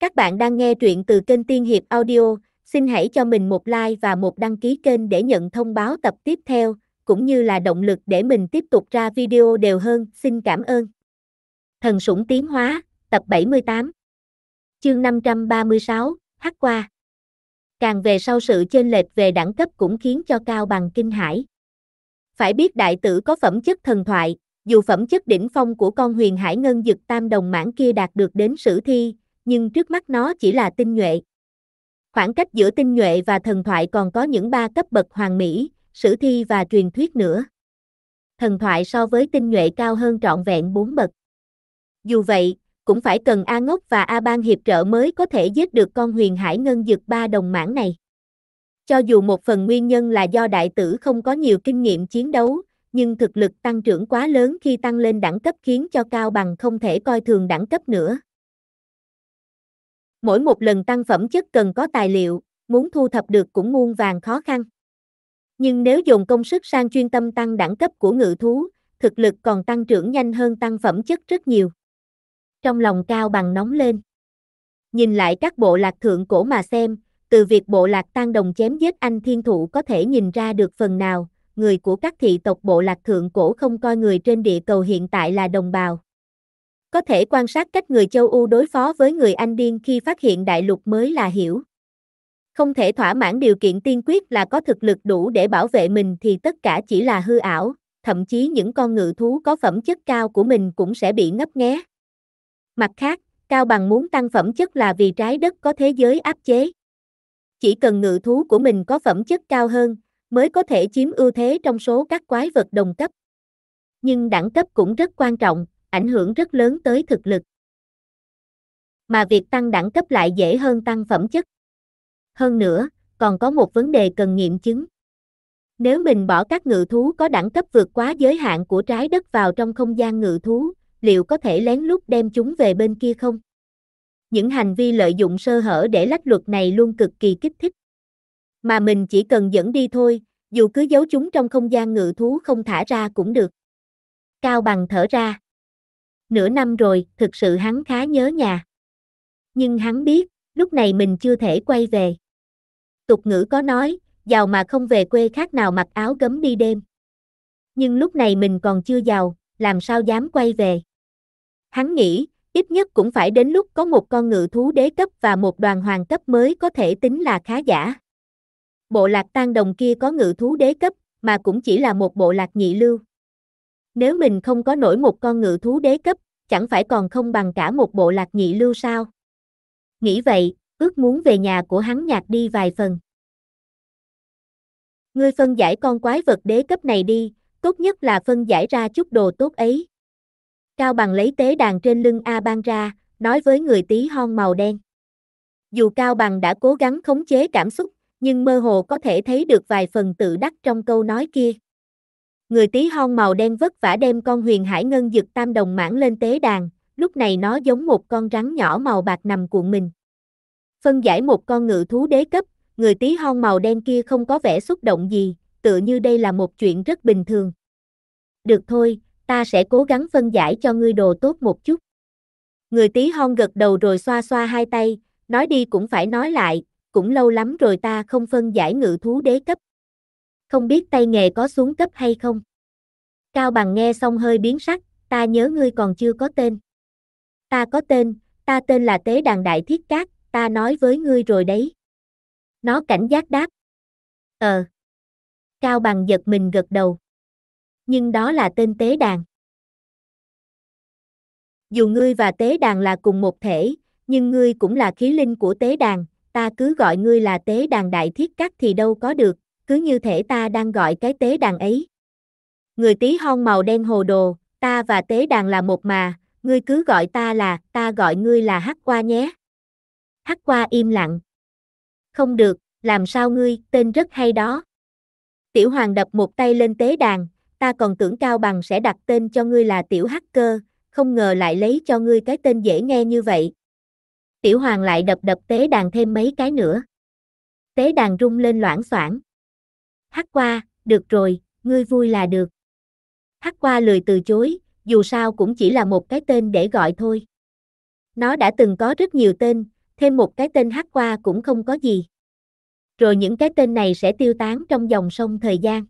Các bạn đang nghe truyện từ kênh Tiên Hiệp Audio, xin hãy cho mình một like và một đăng ký kênh để nhận thông báo tập tiếp theo, cũng như là động lực để mình tiếp tục ra video đều hơn, xin cảm ơn. Thần sủng tiến hóa, tập 78 Chương 536, Hắc qua Càng về sau sự chênh lệch về đẳng cấp cũng khiến cho Cao Bằng kinh hãi. Phải biết đại tử có phẩm chất thần thoại, dù phẩm chất đỉnh phong của con huyền hải ngân dực tam đồng mãn kia đạt được đến sử thi, nhưng trước mắt nó chỉ là tinh nhuệ. Khoảng cách giữa tinh nhuệ và thần thoại còn có những ba cấp bậc hoàng mỹ, sử thi và truyền thuyết nữa. Thần thoại so với tinh nhuệ cao hơn trọn vẹn bốn bậc. Dù vậy, cũng phải cần A Ngốc và A ban hiệp trợ mới có thể giết được con huyền hải ngân dực ba đồng mãn này. Cho dù một phần nguyên nhân là do đại tử không có nhiều kinh nghiệm chiến đấu, nhưng thực lực tăng trưởng quá lớn khi tăng lên đẳng cấp khiến cho Cao Bằng không thể coi thường đẳng cấp nữa. Mỗi một lần tăng phẩm chất cần có tài liệu, muốn thu thập được cũng muôn vàng khó khăn. Nhưng nếu dùng công sức sang chuyên tâm tăng đẳng cấp của ngự thú, thực lực còn tăng trưởng nhanh hơn tăng phẩm chất rất nhiều. Trong lòng Cao Bằng nóng lên. Nhìn lại các bộ lạc thượng cổ mà xem, từ việc bộ lạc tan đồng chém giết anh thiên thụ có thể nhìn ra được phần nào, người của các thị tộc bộ lạc thượng cổ không coi người trên địa cầu hiện tại là đồng bào. Có thể quan sát cách người châu U đối phó với người Anh điên khi phát hiện đại lục mới là hiểu. Không thể thỏa mãn điều kiện tiên quyết là có thực lực đủ để bảo vệ mình thì tất cả chỉ là hư ảo, thậm chí những con ngự thú có phẩm chất cao của mình cũng sẽ bị ngấp nghé. Mặt khác, Cao Bằng muốn tăng phẩm chất là vì trái đất có thế giới áp chế. Chỉ cần ngự thú của mình có phẩm chất cao hơn, mới có thể chiếm ưu thế trong số các quái vật đồng cấp. Nhưng đẳng cấp cũng rất quan trọng, ảnh hưởng rất lớn tới thực lực. Mà việc tăng đẳng cấp lại dễ hơn tăng phẩm chất. Hơn nữa, còn có một vấn đề cần nghiệm chứng. Nếu mình bỏ các ngự thú có đẳng cấp vượt quá giới hạn của trái đất vào trong không gian ngự thú, liệu có thể lén lút đem chúng về bên kia không? Những hành vi lợi dụng sơ hở để lách luật này luôn cực kỳ kích thích. Mà mình chỉ cần dẫn đi thôi, dù cứ giấu chúng trong không gian ngự thú không thả ra cũng được. Cao bằng thở ra nửa năm rồi, thực sự hắn khá nhớ nhà. Nhưng hắn biết, lúc này mình chưa thể quay về. Tục ngữ có nói, giàu mà không về quê khác nào mặc áo gấm đi đêm. Nhưng lúc này mình còn chưa giàu, làm sao dám quay về. Hắn nghĩ, ít nhất cũng phải đến lúc có một con ngự thú đế cấp và một đoàn hoàng cấp mới có thể tính là khá giả. Bộ lạc tan đồng kia có ngự thú đế cấp, mà cũng chỉ là một bộ lạc nhị lưu. Nếu mình không có nổi một con ngự thú đế cấp, chẳng phải còn không bằng cả một bộ lạc nhị lưu sao? Nghĩ vậy, ước muốn về nhà của hắn nhạt đi vài phần. Ngươi phân giải con quái vật đế cấp này đi, tốt nhất là phân giải ra chút đồ tốt ấy. Cao bằng lấy tế đàn trên lưng A Ban ra, nói với người tí hon màu đen. Dù Cao Bằng đã cố gắng khống chế cảm xúc, nhưng mơ hồ có thể thấy được vài phần tự đắc trong câu nói kia. Người tí hon màu đen vất vả đem con huyền hải ngân dực tam đồng mãn lên tế đàn, lúc này nó giống một con rắn nhỏ màu bạc nằm cuộn mình. Phân giải một con ngự thú đế cấp, người tí hon màu đen kia không có vẻ xúc động gì, tựa như đây là một chuyện rất bình thường. Được thôi, ta sẽ cố gắng phân giải cho ngươi đồ tốt một chút. Người tí hon gật đầu rồi xoa xoa hai tay, nói đi cũng phải nói lại, cũng lâu lắm rồi ta không phân giải ngự thú đế cấp không biết tay nghề có xuống cấp hay không. Cao bằng nghe xong hơi biến sắc, ta nhớ ngươi còn chưa có tên. Ta có tên, ta tên là Tế Đàn Đại Thiết Cát, ta nói với ngươi rồi đấy. Nó cảnh giác đáp. Ờ. Cao bằng giật mình gật đầu. Nhưng đó là tên Tế Đàn. Dù ngươi và Tế Đàn là cùng một thể, nhưng ngươi cũng là khí linh của Tế Đàn, ta cứ gọi ngươi là Tế Đàn Đại Thiết Cát thì đâu có được, cứ như thể ta đang gọi cái tế đàn ấy. Người tí hon màu đen hồ đồ, ta và tế đàn là một mà, ngươi cứ gọi ta là, ta gọi ngươi là Hắc Qua nhé. Hắc Qua im lặng. Không được, làm sao ngươi, tên rất hay đó. Tiểu Hoàng đập một tay lên tế đàn, ta còn tưởng Cao Bằng sẽ đặt tên cho ngươi là Tiểu cơ không ngờ lại lấy cho ngươi cái tên dễ nghe như vậy. Tiểu Hoàng lại đập đập tế đàn thêm mấy cái nữa. Tế đàn rung lên loãng xoảng. Hắc qua, được rồi, ngươi vui là được. Hắc qua lười từ chối, dù sao cũng chỉ là một cái tên để gọi thôi. Nó đã từng có rất nhiều tên, thêm một cái tên hắc qua cũng không có gì. Rồi những cái tên này sẽ tiêu tán trong dòng sông thời gian.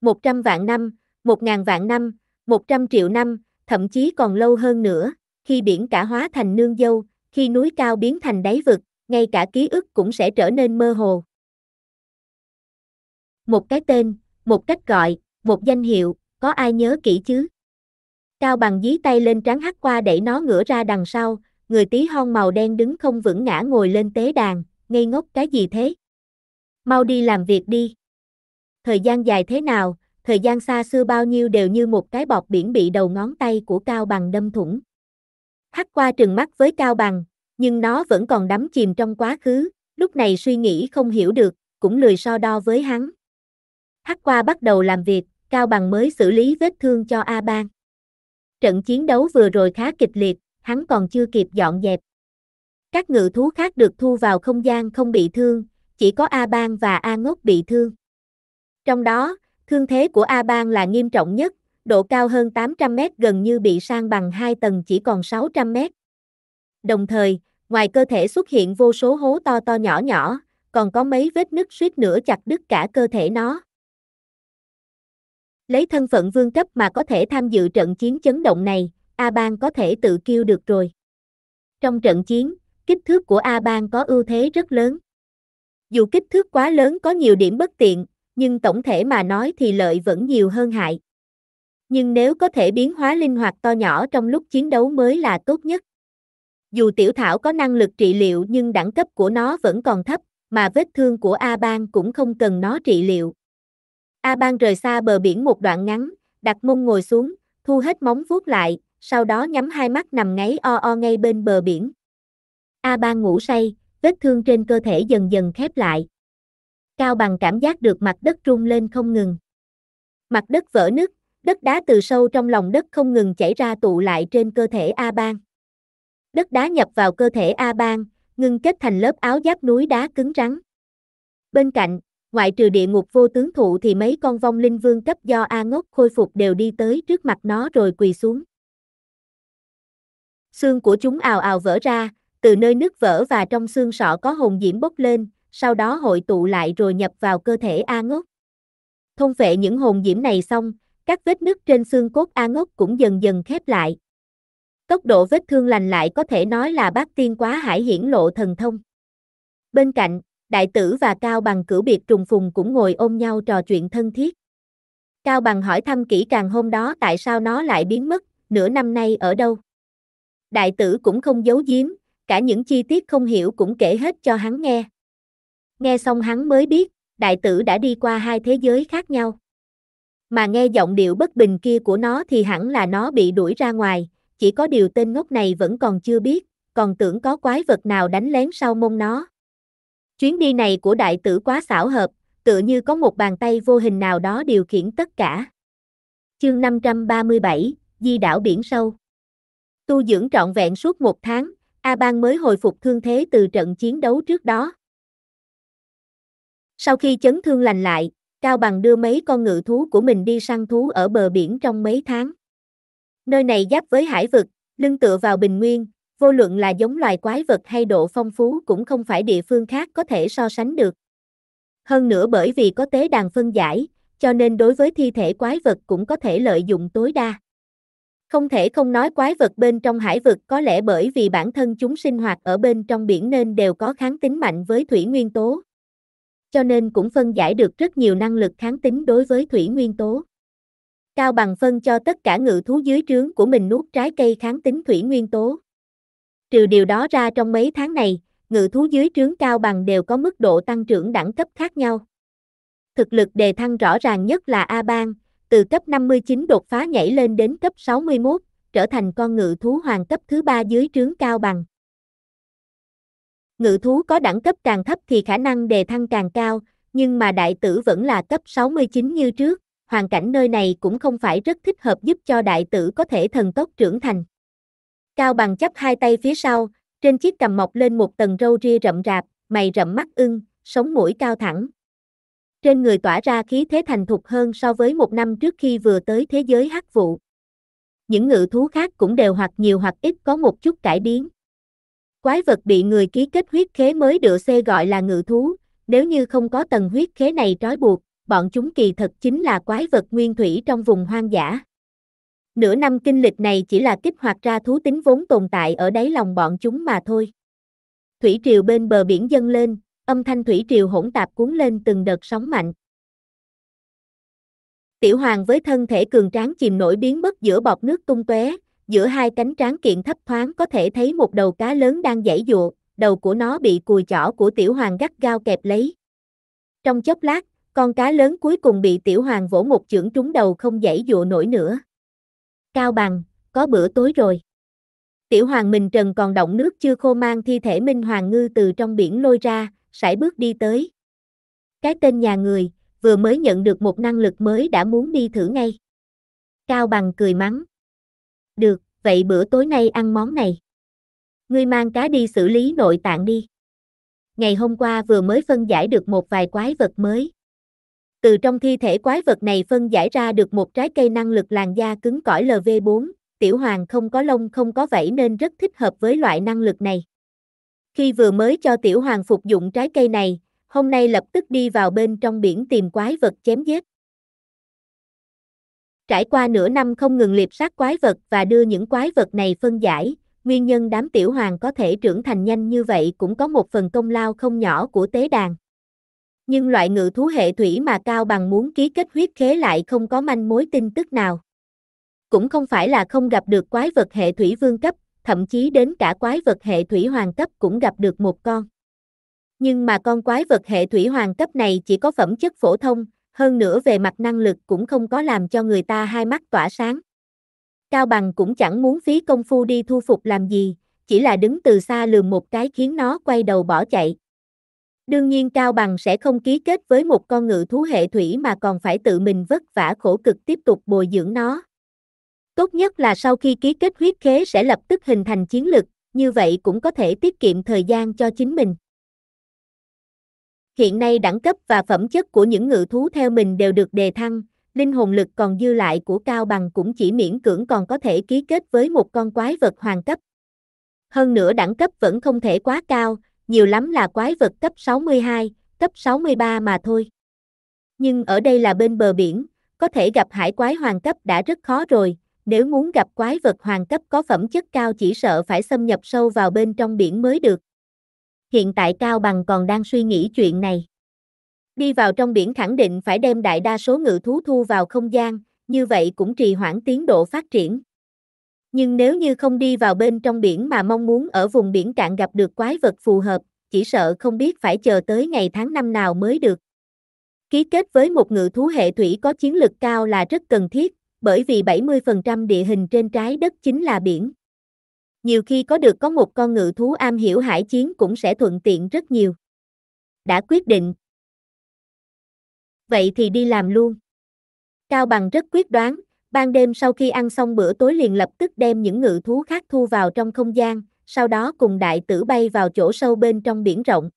Một trăm vạn năm, một ngàn vạn năm, một trăm triệu năm, thậm chí còn lâu hơn nữa, khi biển cả hóa thành nương dâu, khi núi cao biến thành đáy vực, ngay cả ký ức cũng sẽ trở nên mơ hồ một cái tên, một cách gọi, một danh hiệu, có ai nhớ kỹ chứ? Cao bằng dí tay lên trán hắt qua để nó ngửa ra đằng sau, người tí hon màu đen đứng không vững ngã ngồi lên tế đàn, ngây ngốc cái gì thế? Mau đi làm việc đi. Thời gian dài thế nào, thời gian xa xưa bao nhiêu đều như một cái bọt biển bị đầu ngón tay của Cao Bằng đâm thủng. Hắt qua trừng mắt với Cao Bằng, nhưng nó vẫn còn đắm chìm trong quá khứ, lúc này suy nghĩ không hiểu được, cũng lười so đo với hắn. Hắc qua bắt đầu làm việc, Cao Bằng mới xử lý vết thương cho A Bang. Trận chiến đấu vừa rồi khá kịch liệt, hắn còn chưa kịp dọn dẹp. Các ngự thú khác được thu vào không gian không bị thương, chỉ có A Bang và A Ngốc bị thương. Trong đó, thương thế của A Bang là nghiêm trọng nhất, độ cao hơn 800 mét gần như bị sang bằng 2 tầng chỉ còn 600 mét. Đồng thời, ngoài cơ thể xuất hiện vô số hố to to nhỏ nhỏ, còn có mấy vết nứt suýt nữa chặt đứt cả cơ thể nó. Lấy thân phận vương cấp mà có thể tham dự trận chiến chấn động này, A Bang có thể tự kêu được rồi. Trong trận chiến, kích thước của A Bang có ưu thế rất lớn. Dù kích thước quá lớn có nhiều điểm bất tiện, nhưng tổng thể mà nói thì lợi vẫn nhiều hơn hại. Nhưng nếu có thể biến hóa linh hoạt to nhỏ trong lúc chiến đấu mới là tốt nhất. Dù tiểu thảo có năng lực trị liệu nhưng đẳng cấp của nó vẫn còn thấp, mà vết thương của A Bang cũng không cần nó trị liệu. A Ban rời xa bờ biển một đoạn ngắn, đặt mông ngồi xuống, thu hết móng vuốt lại, sau đó nhắm hai mắt nằm ngáy o o ngay bên bờ biển. A Ban ngủ say, vết thương trên cơ thể dần dần khép lại. Cao bằng cảm giác được mặt đất rung lên không ngừng. Mặt đất vỡ nứt, đất đá từ sâu trong lòng đất không ngừng chảy ra tụ lại trên cơ thể A Ban. Đất đá nhập vào cơ thể A Ban, ngưng kết thành lớp áo giáp núi đá cứng rắn. Bên cạnh, ngoại trừ địa ngục vô tướng thụ thì mấy con vong linh vương cấp do A ngốc khôi phục đều đi tới trước mặt nó rồi quỳ xuống. Xương của chúng ào ào vỡ ra, từ nơi nứt vỡ và trong xương sọ có hồn diễm bốc lên, sau đó hội tụ lại rồi nhập vào cơ thể A ngốc. Thông vệ những hồn diễm này xong, các vết nứt trên xương cốt A ngốc cũng dần dần khép lại. Tốc độ vết thương lành lại có thể nói là bác tiên quá hải hiển lộ thần thông. Bên cạnh, đại tử và Cao Bằng cử biệt trùng phùng cũng ngồi ôm nhau trò chuyện thân thiết. Cao Bằng hỏi thăm kỹ càng hôm đó tại sao nó lại biến mất, nửa năm nay ở đâu. Đại tử cũng không giấu giếm, cả những chi tiết không hiểu cũng kể hết cho hắn nghe. Nghe xong hắn mới biết, đại tử đã đi qua hai thế giới khác nhau. Mà nghe giọng điệu bất bình kia của nó thì hẳn là nó bị đuổi ra ngoài, chỉ có điều tên ngốc này vẫn còn chưa biết, còn tưởng có quái vật nào đánh lén sau mông nó. Chuyến đi này của đại tử quá xảo hợp, tựa như có một bàn tay vô hình nào đó điều khiển tất cả. Chương 537, Di đảo biển sâu. Tu dưỡng trọn vẹn suốt một tháng, A Bang mới hồi phục thương thế từ trận chiến đấu trước đó. Sau khi chấn thương lành lại, Cao Bằng đưa mấy con ngự thú của mình đi săn thú ở bờ biển trong mấy tháng. Nơi này giáp với hải vực, lưng tựa vào bình nguyên, Vô luận là giống loài quái vật hay độ phong phú cũng không phải địa phương khác có thể so sánh được. Hơn nữa bởi vì có tế đàn phân giải, cho nên đối với thi thể quái vật cũng có thể lợi dụng tối đa. Không thể không nói quái vật bên trong hải vực có lẽ bởi vì bản thân chúng sinh hoạt ở bên trong biển nên đều có kháng tính mạnh với thủy nguyên tố. Cho nên cũng phân giải được rất nhiều năng lực kháng tính đối với thủy nguyên tố. Cao bằng phân cho tất cả ngự thú dưới trướng của mình nuốt trái cây kháng tính thủy nguyên tố. Trừ điều đó ra trong mấy tháng này, ngự thú dưới trướng cao bằng đều có mức độ tăng trưởng đẳng cấp khác nhau. Thực lực đề thăng rõ ràng nhất là A Bang, từ cấp 59 đột phá nhảy lên đến cấp 61, trở thành con ngự thú hoàng cấp thứ ba dưới trướng cao bằng. Ngự thú có đẳng cấp càng thấp thì khả năng đề thăng càng cao, nhưng mà đại tử vẫn là cấp 69 như trước, hoàn cảnh nơi này cũng không phải rất thích hợp giúp cho đại tử có thể thần tốc trưởng thành. Cao bằng chắp hai tay phía sau, trên chiếc cầm mọc lên một tầng râu ria rậm rạp, mày rậm mắt ưng, sống mũi cao thẳng. Trên người tỏa ra khí thế thành thục hơn so với một năm trước khi vừa tới thế giới hắc vụ. Những ngự thú khác cũng đều hoặc nhiều hoặc ít có một chút cải biến. Quái vật bị người ký kết huyết khế mới được xê gọi là ngự thú, nếu như không có tầng huyết khế này trói buộc, bọn chúng kỳ thật chính là quái vật nguyên thủy trong vùng hoang dã. Nửa năm kinh lịch này chỉ là kích hoạt ra thú tính vốn tồn tại ở đáy lòng bọn chúng mà thôi. Thủy triều bên bờ biển dâng lên, âm thanh thủy triều hỗn tạp cuốn lên từng đợt sóng mạnh. Tiểu hoàng với thân thể cường tráng chìm nổi biến mất giữa bọt nước tung tóe, giữa hai cánh tráng kiện thấp thoáng có thể thấy một đầu cá lớn đang giãy dụa, đầu của nó bị cùi chỏ của tiểu hoàng gắt gao kẹp lấy. Trong chốc lát, con cá lớn cuối cùng bị tiểu hoàng vỗ một chưởng trúng đầu không giãy dụa nổi nữa. Cao bằng, có bữa tối rồi. Tiểu hoàng Minh trần còn động nước chưa khô mang thi thể Minh Hoàng Ngư từ trong biển lôi ra, sải bước đi tới. Cái tên nhà người, vừa mới nhận được một năng lực mới đã muốn đi thử ngay. Cao bằng cười mắng. Được, vậy bữa tối nay ăn món này. Ngươi mang cá đi xử lý nội tạng đi. Ngày hôm qua vừa mới phân giải được một vài quái vật mới từ trong thi thể quái vật này phân giải ra được một trái cây năng lực làn da cứng cỏi LV4, tiểu hoàng không có lông không có vảy nên rất thích hợp với loại năng lực này. Khi vừa mới cho tiểu hoàng phục dụng trái cây này, hôm nay lập tức đi vào bên trong biển tìm quái vật chém giết. Trải qua nửa năm không ngừng liệp sát quái vật và đưa những quái vật này phân giải, nguyên nhân đám tiểu hoàng có thể trưởng thành nhanh như vậy cũng có một phần công lao không nhỏ của tế đàn nhưng loại ngự thú hệ thủy mà Cao Bằng muốn ký kết huyết khế lại không có manh mối tin tức nào. Cũng không phải là không gặp được quái vật hệ thủy vương cấp, thậm chí đến cả quái vật hệ thủy hoàng cấp cũng gặp được một con. Nhưng mà con quái vật hệ thủy hoàng cấp này chỉ có phẩm chất phổ thông, hơn nữa về mặt năng lực cũng không có làm cho người ta hai mắt tỏa sáng. Cao Bằng cũng chẳng muốn phí công phu đi thu phục làm gì, chỉ là đứng từ xa lườm một cái khiến nó quay đầu bỏ chạy. Đương nhiên Cao Bằng sẽ không ký kết với một con ngự thú hệ thủy mà còn phải tự mình vất vả khổ cực tiếp tục bồi dưỡng nó. Tốt nhất là sau khi ký kết huyết khế sẽ lập tức hình thành chiến lực, như vậy cũng có thể tiết kiệm thời gian cho chính mình. Hiện nay đẳng cấp và phẩm chất của những ngự thú theo mình đều được đề thăng, linh hồn lực còn dư lại của Cao Bằng cũng chỉ miễn cưỡng còn có thể ký kết với một con quái vật hoàng cấp. Hơn nữa đẳng cấp vẫn không thể quá cao, nhiều lắm là quái vật cấp 62, cấp 63 mà thôi. Nhưng ở đây là bên bờ biển, có thể gặp hải quái hoàng cấp đã rất khó rồi, nếu muốn gặp quái vật hoàng cấp có phẩm chất cao chỉ sợ phải xâm nhập sâu vào bên trong biển mới được. Hiện tại Cao Bằng còn đang suy nghĩ chuyện này. Đi vào trong biển khẳng định phải đem đại đa số ngự thú thu vào không gian, như vậy cũng trì hoãn tiến độ phát triển. Nhưng nếu như không đi vào bên trong biển mà mong muốn ở vùng biển cạn gặp được quái vật phù hợp, chỉ sợ không biết phải chờ tới ngày tháng năm nào mới được. Ký kết với một ngự thú hệ thủy có chiến lực cao là rất cần thiết, bởi vì 70% địa hình trên trái đất chính là biển. Nhiều khi có được có một con ngự thú am hiểu hải chiến cũng sẽ thuận tiện rất nhiều. Đã quyết định. Vậy thì đi làm luôn. Cao Bằng rất quyết đoán, Ban đêm sau khi ăn xong bữa tối liền lập tức đem những ngự thú khác thu vào trong không gian, sau đó cùng đại tử bay vào chỗ sâu bên trong biển rộng.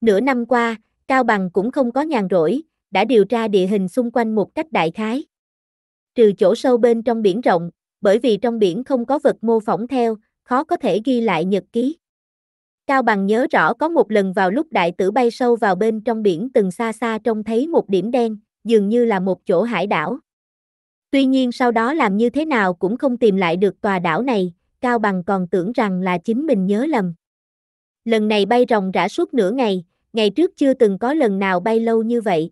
Nửa năm qua, Cao Bằng cũng không có nhàn rỗi, đã điều tra địa hình xung quanh một cách đại khái. Trừ chỗ sâu bên trong biển rộng, bởi vì trong biển không có vật mô phỏng theo, khó có thể ghi lại nhật ký. Cao Bằng nhớ rõ có một lần vào lúc đại tử bay sâu vào bên trong biển từng xa xa trông thấy một điểm đen, dường như là một chỗ hải đảo. Tuy nhiên sau đó làm như thế nào cũng không tìm lại được tòa đảo này, Cao Bằng còn tưởng rằng là chính mình nhớ lầm. Lần này bay ròng rã suốt nửa ngày, ngày trước chưa từng có lần nào bay lâu như vậy.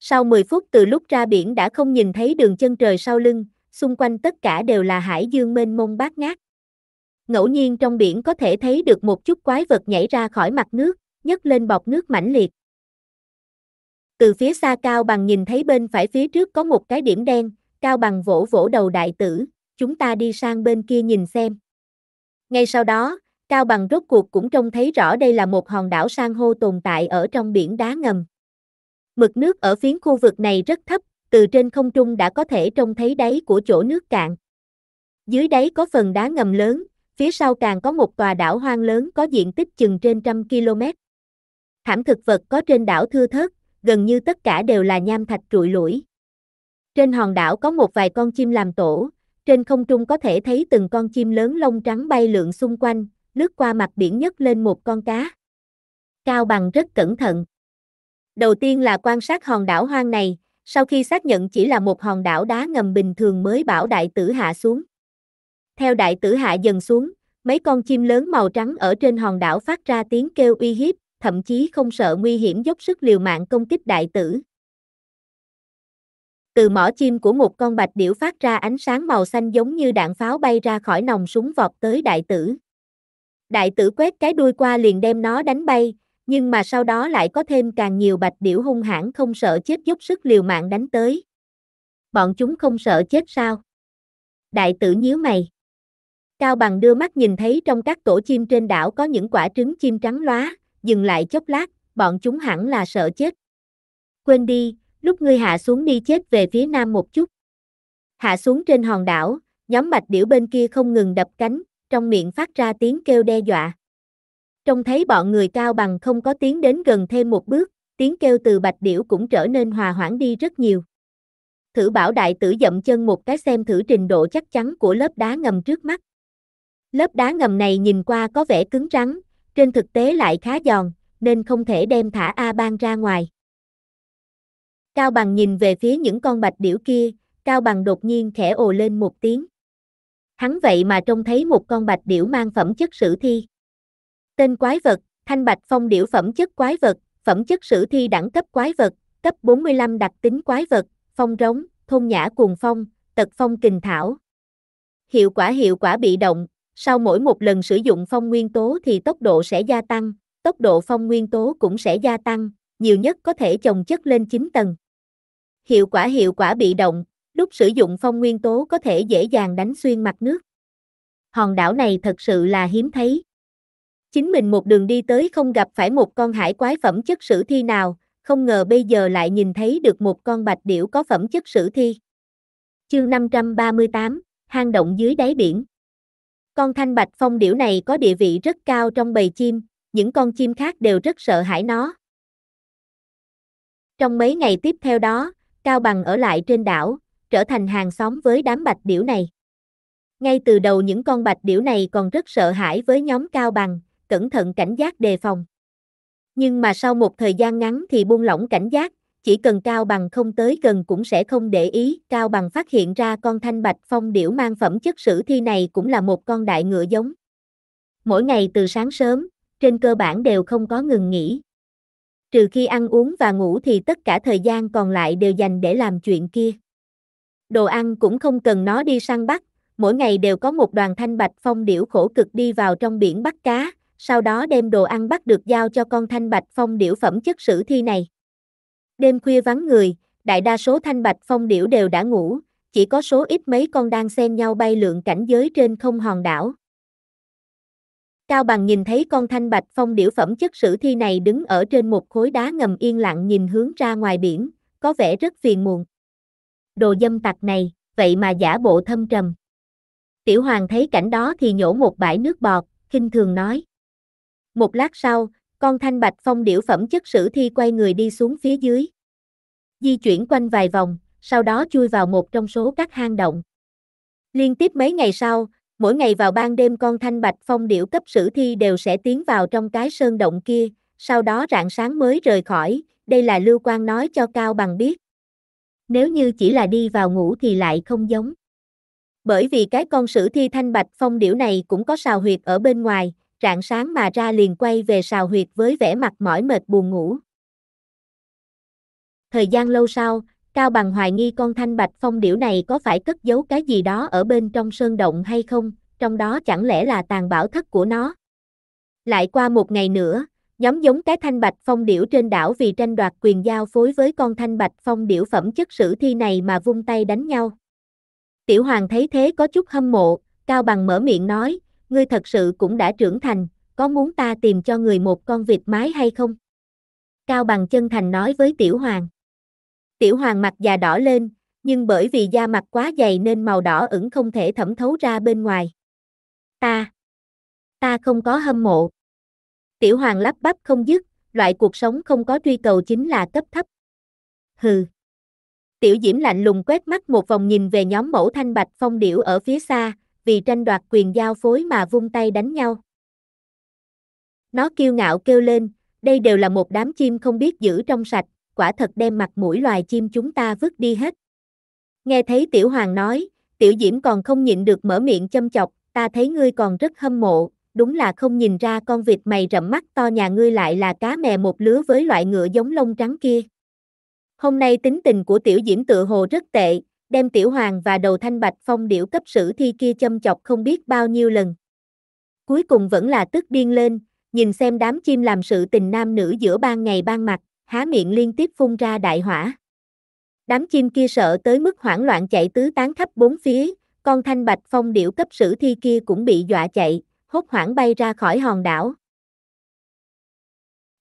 Sau 10 phút từ lúc ra biển đã không nhìn thấy đường chân trời sau lưng, xung quanh tất cả đều là hải dương mênh mông bát ngát. Ngẫu nhiên trong biển có thể thấy được một chút quái vật nhảy ra khỏi mặt nước, nhấc lên bọc nước mãnh liệt. Từ phía xa cao bằng nhìn thấy bên phải phía trước có một cái điểm đen, Cao Bằng vỗ vỗ đầu đại tử, chúng ta đi sang bên kia nhìn xem. Ngay sau đó, Cao Bằng rốt cuộc cũng trông thấy rõ đây là một hòn đảo san hô tồn tại ở trong biển đá ngầm. Mực nước ở phiến khu vực này rất thấp, từ trên không trung đã có thể trông thấy đáy của chỗ nước cạn. Dưới đáy có phần đá ngầm lớn, phía sau càng có một tòa đảo hoang lớn có diện tích chừng trên trăm km. Thảm thực vật có trên đảo thưa thớt, gần như tất cả đều là nham thạch trụi lũi. Trên hòn đảo có một vài con chim làm tổ, trên không trung có thể thấy từng con chim lớn lông trắng bay lượn xung quanh, lướt qua mặt biển nhấc lên một con cá. Cao Bằng rất cẩn thận. Đầu tiên là quan sát hòn đảo hoang này, sau khi xác nhận chỉ là một hòn đảo đá ngầm bình thường mới bảo đại tử hạ xuống. Theo đại tử hạ dần xuống, mấy con chim lớn màu trắng ở trên hòn đảo phát ra tiếng kêu uy hiếp, thậm chí không sợ nguy hiểm dốc sức liều mạng công kích đại tử từ mỏ chim của một con bạch điểu phát ra ánh sáng màu xanh giống như đạn pháo bay ra khỏi nòng súng vọt tới đại tử. Đại tử quét cái đuôi qua liền đem nó đánh bay, nhưng mà sau đó lại có thêm càng nhiều bạch điểu hung hãn không sợ chết dốc sức liều mạng đánh tới. Bọn chúng không sợ chết sao? Đại tử nhíu mày. Cao bằng đưa mắt nhìn thấy trong các tổ chim trên đảo có những quả trứng chim trắng lóa, dừng lại chốc lát, bọn chúng hẳn là sợ chết. Quên đi, lúc ngươi hạ xuống đi chết về phía nam một chút. Hạ xuống trên hòn đảo, nhóm bạch điểu bên kia không ngừng đập cánh, trong miệng phát ra tiếng kêu đe dọa. Trông thấy bọn người cao bằng không có tiếng đến gần thêm một bước, tiếng kêu từ bạch điểu cũng trở nên hòa hoãn đi rất nhiều. Thử bảo đại tử dậm chân một cái xem thử trình độ chắc chắn của lớp đá ngầm trước mắt. Lớp đá ngầm này nhìn qua có vẻ cứng rắn, trên thực tế lại khá giòn, nên không thể đem thả A ban ra ngoài. Cao Bằng nhìn về phía những con bạch điểu kia, Cao Bằng đột nhiên khẽ ồ lên một tiếng. Hắn vậy mà trông thấy một con bạch điểu mang phẩm chất sử thi. Tên quái vật, thanh bạch phong điểu phẩm chất quái vật, phẩm chất sử thi đẳng cấp quái vật, cấp 45 đặc tính quái vật, phong rống, thôn nhã cuồng phong, tật phong kình thảo. Hiệu quả hiệu quả bị động, sau mỗi một lần sử dụng phong nguyên tố thì tốc độ sẽ gia tăng, tốc độ phong nguyên tố cũng sẽ gia tăng, nhiều nhất có thể chồng chất lên 9 tầng. Hiệu quả hiệu quả bị động, lúc sử dụng phong nguyên tố có thể dễ dàng đánh xuyên mặt nước. Hòn đảo này thật sự là hiếm thấy. Chính mình một đường đi tới không gặp phải một con hải quái phẩm chất sử thi nào, không ngờ bây giờ lại nhìn thấy được một con bạch điểu có phẩm chất sử thi. Chương 538, hang động dưới đáy biển. Con thanh bạch phong điểu này có địa vị rất cao trong bầy chim, những con chim khác đều rất sợ hãi nó, trong mấy ngày tiếp theo đó, Cao Bằng ở lại trên đảo, trở thành hàng xóm với đám bạch điểu này. Ngay từ đầu những con bạch điểu này còn rất sợ hãi với nhóm Cao Bằng, cẩn thận cảnh giác đề phòng. Nhưng mà sau một thời gian ngắn thì buông lỏng cảnh giác, chỉ cần Cao Bằng không tới gần cũng sẽ không để ý. Cao Bằng phát hiện ra con thanh bạch phong điểu mang phẩm chất sử thi này cũng là một con đại ngựa giống. Mỗi ngày từ sáng sớm, trên cơ bản đều không có ngừng nghỉ, trừ khi ăn uống và ngủ thì tất cả thời gian còn lại đều dành để làm chuyện kia. Đồ ăn cũng không cần nó đi săn bắt, mỗi ngày đều có một đoàn thanh bạch phong điểu khổ cực đi vào trong biển bắt cá, sau đó đem đồ ăn bắt được giao cho con thanh bạch phong điểu phẩm chất sử thi này. Đêm khuya vắng người, đại đa số thanh bạch phong điểu đều đã ngủ, chỉ có số ít mấy con đang xen nhau bay lượn cảnh giới trên không hòn đảo. Cao Bằng nhìn thấy con thanh bạch phong điểu phẩm chất sử thi này đứng ở trên một khối đá ngầm yên lặng nhìn hướng ra ngoài biển, có vẻ rất phiền muộn. Đồ dâm tặc này, vậy mà giả bộ thâm trầm. Tiểu hoàng thấy cảnh đó thì nhổ một bãi nước bọt, khinh thường nói. Một lát sau, con thanh bạch phong điểu phẩm chất sử thi quay người đi xuống phía dưới. Di chuyển quanh vài vòng, sau đó chui vào một trong số các hang động. Liên tiếp mấy ngày sau, Mỗi ngày vào ban đêm con thanh bạch phong điểu cấp sử thi đều sẽ tiến vào trong cái sơn động kia, sau đó rạng sáng mới rời khỏi, đây là Lưu Quang nói cho Cao Bằng biết. Nếu như chỉ là đi vào ngủ thì lại không giống. Bởi vì cái con sử thi thanh bạch phong điểu này cũng có sào huyệt ở bên ngoài, rạng sáng mà ra liền quay về sào huyệt với vẻ mặt mỏi mệt buồn ngủ. Thời gian lâu sau, Cao Bằng hoài nghi con thanh bạch phong điểu này có phải cất giấu cái gì đó ở bên trong sơn động hay không, trong đó chẳng lẽ là tàn bảo thất của nó. Lại qua một ngày nữa, nhóm giống cái thanh bạch phong điểu trên đảo vì tranh đoạt quyền giao phối với con thanh bạch phong điểu phẩm chất sử thi này mà vung tay đánh nhau. Tiểu hoàng thấy thế có chút hâm mộ, Cao Bằng mở miệng nói, ngươi thật sự cũng đã trưởng thành, có muốn ta tìm cho người một con vịt mái hay không? Cao Bằng chân thành nói với Tiểu Hoàng. Tiểu hoàng mặt già đỏ lên, nhưng bởi vì da mặt quá dày nên màu đỏ ửng không thể thẩm thấu ra bên ngoài. Ta, ta không có hâm mộ. Tiểu hoàng lắp bắp không dứt, loại cuộc sống không có truy cầu chính là cấp thấp. Hừ. Tiểu diễm lạnh lùng quét mắt một vòng nhìn về nhóm mẫu thanh bạch phong điểu ở phía xa, vì tranh đoạt quyền giao phối mà vung tay đánh nhau. Nó kiêu ngạo kêu lên, đây đều là một đám chim không biết giữ trong sạch, quả thật đem mặt mũi loài chim chúng ta vứt đi hết. Nghe thấy Tiểu Hoàng nói, Tiểu Diễm còn không nhịn được mở miệng châm chọc, ta thấy ngươi còn rất hâm mộ, đúng là không nhìn ra con vịt mày rậm mắt to nhà ngươi lại là cá mè một lứa với loại ngựa giống lông trắng kia. Hôm nay tính tình của Tiểu Diễm tự hồ rất tệ, đem Tiểu Hoàng và đầu thanh bạch phong điểu cấp sử thi kia châm chọc không biết bao nhiêu lần. Cuối cùng vẫn là tức điên lên, nhìn xem đám chim làm sự tình nam nữ giữa ban ngày ban mặt há miệng liên tiếp phun ra đại hỏa. Đám chim kia sợ tới mức hoảng loạn chạy tứ tán khắp bốn phía, con thanh bạch phong điểu cấp sử thi kia cũng bị dọa chạy, hốt hoảng bay ra khỏi hòn đảo.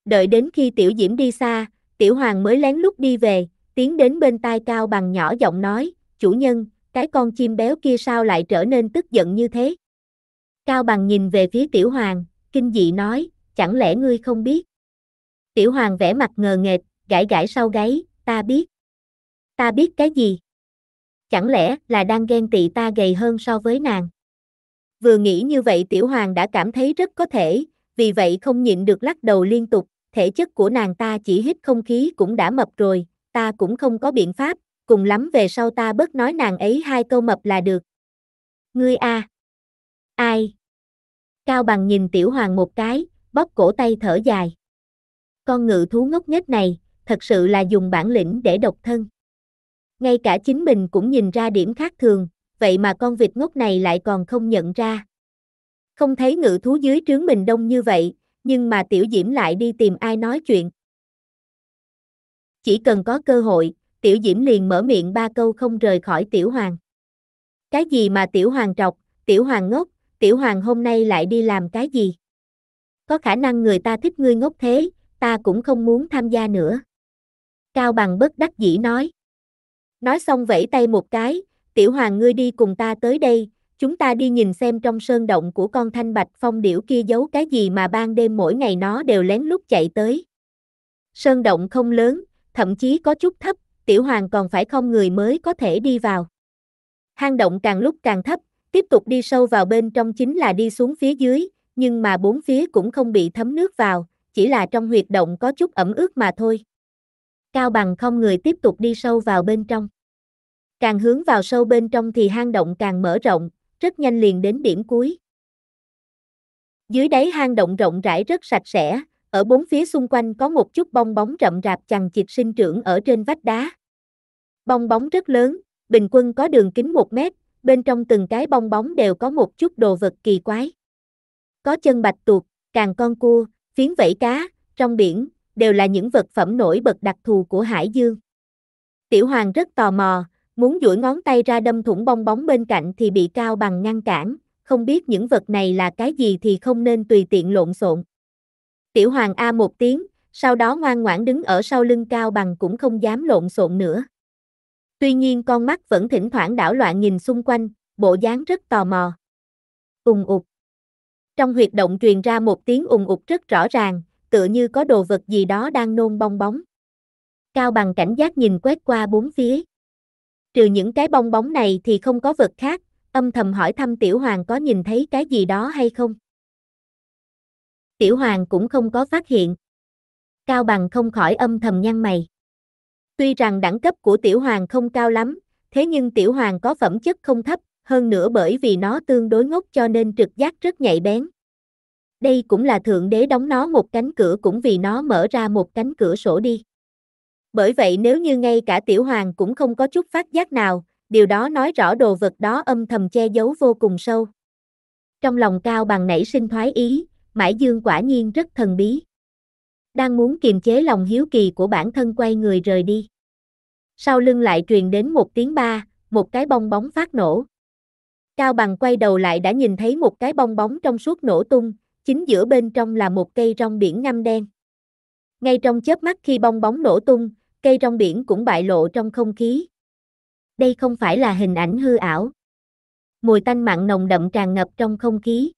Đợi đến khi tiểu diễm đi xa, tiểu hoàng mới lén lút đi về, tiến đến bên tai cao bằng nhỏ giọng nói, chủ nhân, cái con chim béo kia sao lại trở nên tức giận như thế? Cao bằng nhìn về phía tiểu hoàng, kinh dị nói, chẳng lẽ ngươi không biết? Tiểu hoàng vẽ mặt ngờ nghệch, gãi gãi sau gáy, ta biết. Ta biết cái gì? Chẳng lẽ là đang ghen tị ta gầy hơn so với nàng? Vừa nghĩ như vậy tiểu hoàng đã cảm thấy rất có thể, vì vậy không nhịn được lắc đầu liên tục, thể chất của nàng ta chỉ hít không khí cũng đã mập rồi, ta cũng không có biện pháp, cùng lắm về sau ta bớt nói nàng ấy hai câu mập là được. Ngươi a. Ai? Cao bằng nhìn tiểu hoàng một cái, bóp cổ tay thở dài con ngự thú ngốc nghếch này, thật sự là dùng bản lĩnh để độc thân. Ngay cả chính mình cũng nhìn ra điểm khác thường, vậy mà con vịt ngốc này lại còn không nhận ra. Không thấy ngự thú dưới trướng mình đông như vậy, nhưng mà tiểu diễm lại đi tìm ai nói chuyện. Chỉ cần có cơ hội, tiểu diễm liền mở miệng ba câu không rời khỏi tiểu hoàng. Cái gì mà tiểu hoàng trọc, tiểu hoàng ngốc, tiểu hoàng hôm nay lại đi làm cái gì? Có khả năng người ta thích ngươi ngốc thế, ta cũng không muốn tham gia nữa. Cao bằng bất đắc dĩ nói. Nói xong vẫy tay một cái, tiểu hoàng ngươi đi cùng ta tới đây, chúng ta đi nhìn xem trong sơn động của con thanh bạch phong điểu kia giấu cái gì mà ban đêm mỗi ngày nó đều lén lút chạy tới. Sơn động không lớn, thậm chí có chút thấp, tiểu hoàng còn phải không người mới có thể đi vào. Hang động càng lúc càng thấp, tiếp tục đi sâu vào bên trong chính là đi xuống phía dưới, nhưng mà bốn phía cũng không bị thấm nước vào, chỉ là trong huyệt động có chút ẩm ướt mà thôi. Cao bằng không người tiếp tục đi sâu vào bên trong. Càng hướng vào sâu bên trong thì hang động càng mở rộng, rất nhanh liền đến điểm cuối. Dưới đáy hang động rộng rãi rất sạch sẽ, ở bốn phía xung quanh có một chút bong bóng rậm rạp chằng chịt sinh trưởng ở trên vách đá. Bong bóng rất lớn, bình quân có đường kính 1 mét, bên trong từng cái bong bóng đều có một chút đồ vật kỳ quái. Có chân bạch tuộc, càng con cua, Tiếng vẫy cá, trong biển, đều là những vật phẩm nổi bật đặc thù của hải dương. Tiểu hoàng rất tò mò, muốn duỗi ngón tay ra đâm thủng bong bóng bên cạnh thì bị cao bằng ngăn cản, không biết những vật này là cái gì thì không nên tùy tiện lộn xộn. Tiểu hoàng A một tiếng, sau đó ngoan ngoãn đứng ở sau lưng cao bằng cũng không dám lộn xộn nữa. Tuy nhiên con mắt vẫn thỉnh thoảng đảo loạn nhìn xung quanh, bộ dáng rất tò mò. Ùng ụt. Trong huyệt động truyền ra một tiếng ùng ục rất rõ ràng, tựa như có đồ vật gì đó đang nôn bong bóng. Cao bằng cảnh giác nhìn quét qua bốn phía. Trừ những cái bong bóng này thì không có vật khác, âm thầm hỏi thăm Tiểu Hoàng có nhìn thấy cái gì đó hay không. Tiểu Hoàng cũng không có phát hiện. Cao bằng không khỏi âm thầm nhăn mày. Tuy rằng đẳng cấp của Tiểu Hoàng không cao lắm, thế nhưng Tiểu Hoàng có phẩm chất không thấp, hơn nữa bởi vì nó tương đối ngốc cho nên trực giác rất nhạy bén. Đây cũng là Thượng Đế đóng nó một cánh cửa cũng vì nó mở ra một cánh cửa sổ đi. Bởi vậy nếu như ngay cả Tiểu Hoàng cũng không có chút phát giác nào, điều đó nói rõ đồ vật đó âm thầm che giấu vô cùng sâu. Trong lòng Cao Bằng nảy sinh thoái ý, Mãi Dương quả nhiên rất thần bí. Đang muốn kiềm chế lòng hiếu kỳ của bản thân quay người rời đi. Sau lưng lại truyền đến một tiếng ba, một cái bong bóng phát nổ. Cao bằng quay đầu lại đã nhìn thấy một cái bong bóng trong suốt nổ tung, chính giữa bên trong là một cây rong biển ngâm đen. Ngay trong chớp mắt khi bong bóng nổ tung, cây rong biển cũng bại lộ trong không khí. Đây không phải là hình ảnh hư ảo. Mùi tanh mặn nồng đậm tràn ngập trong không khí.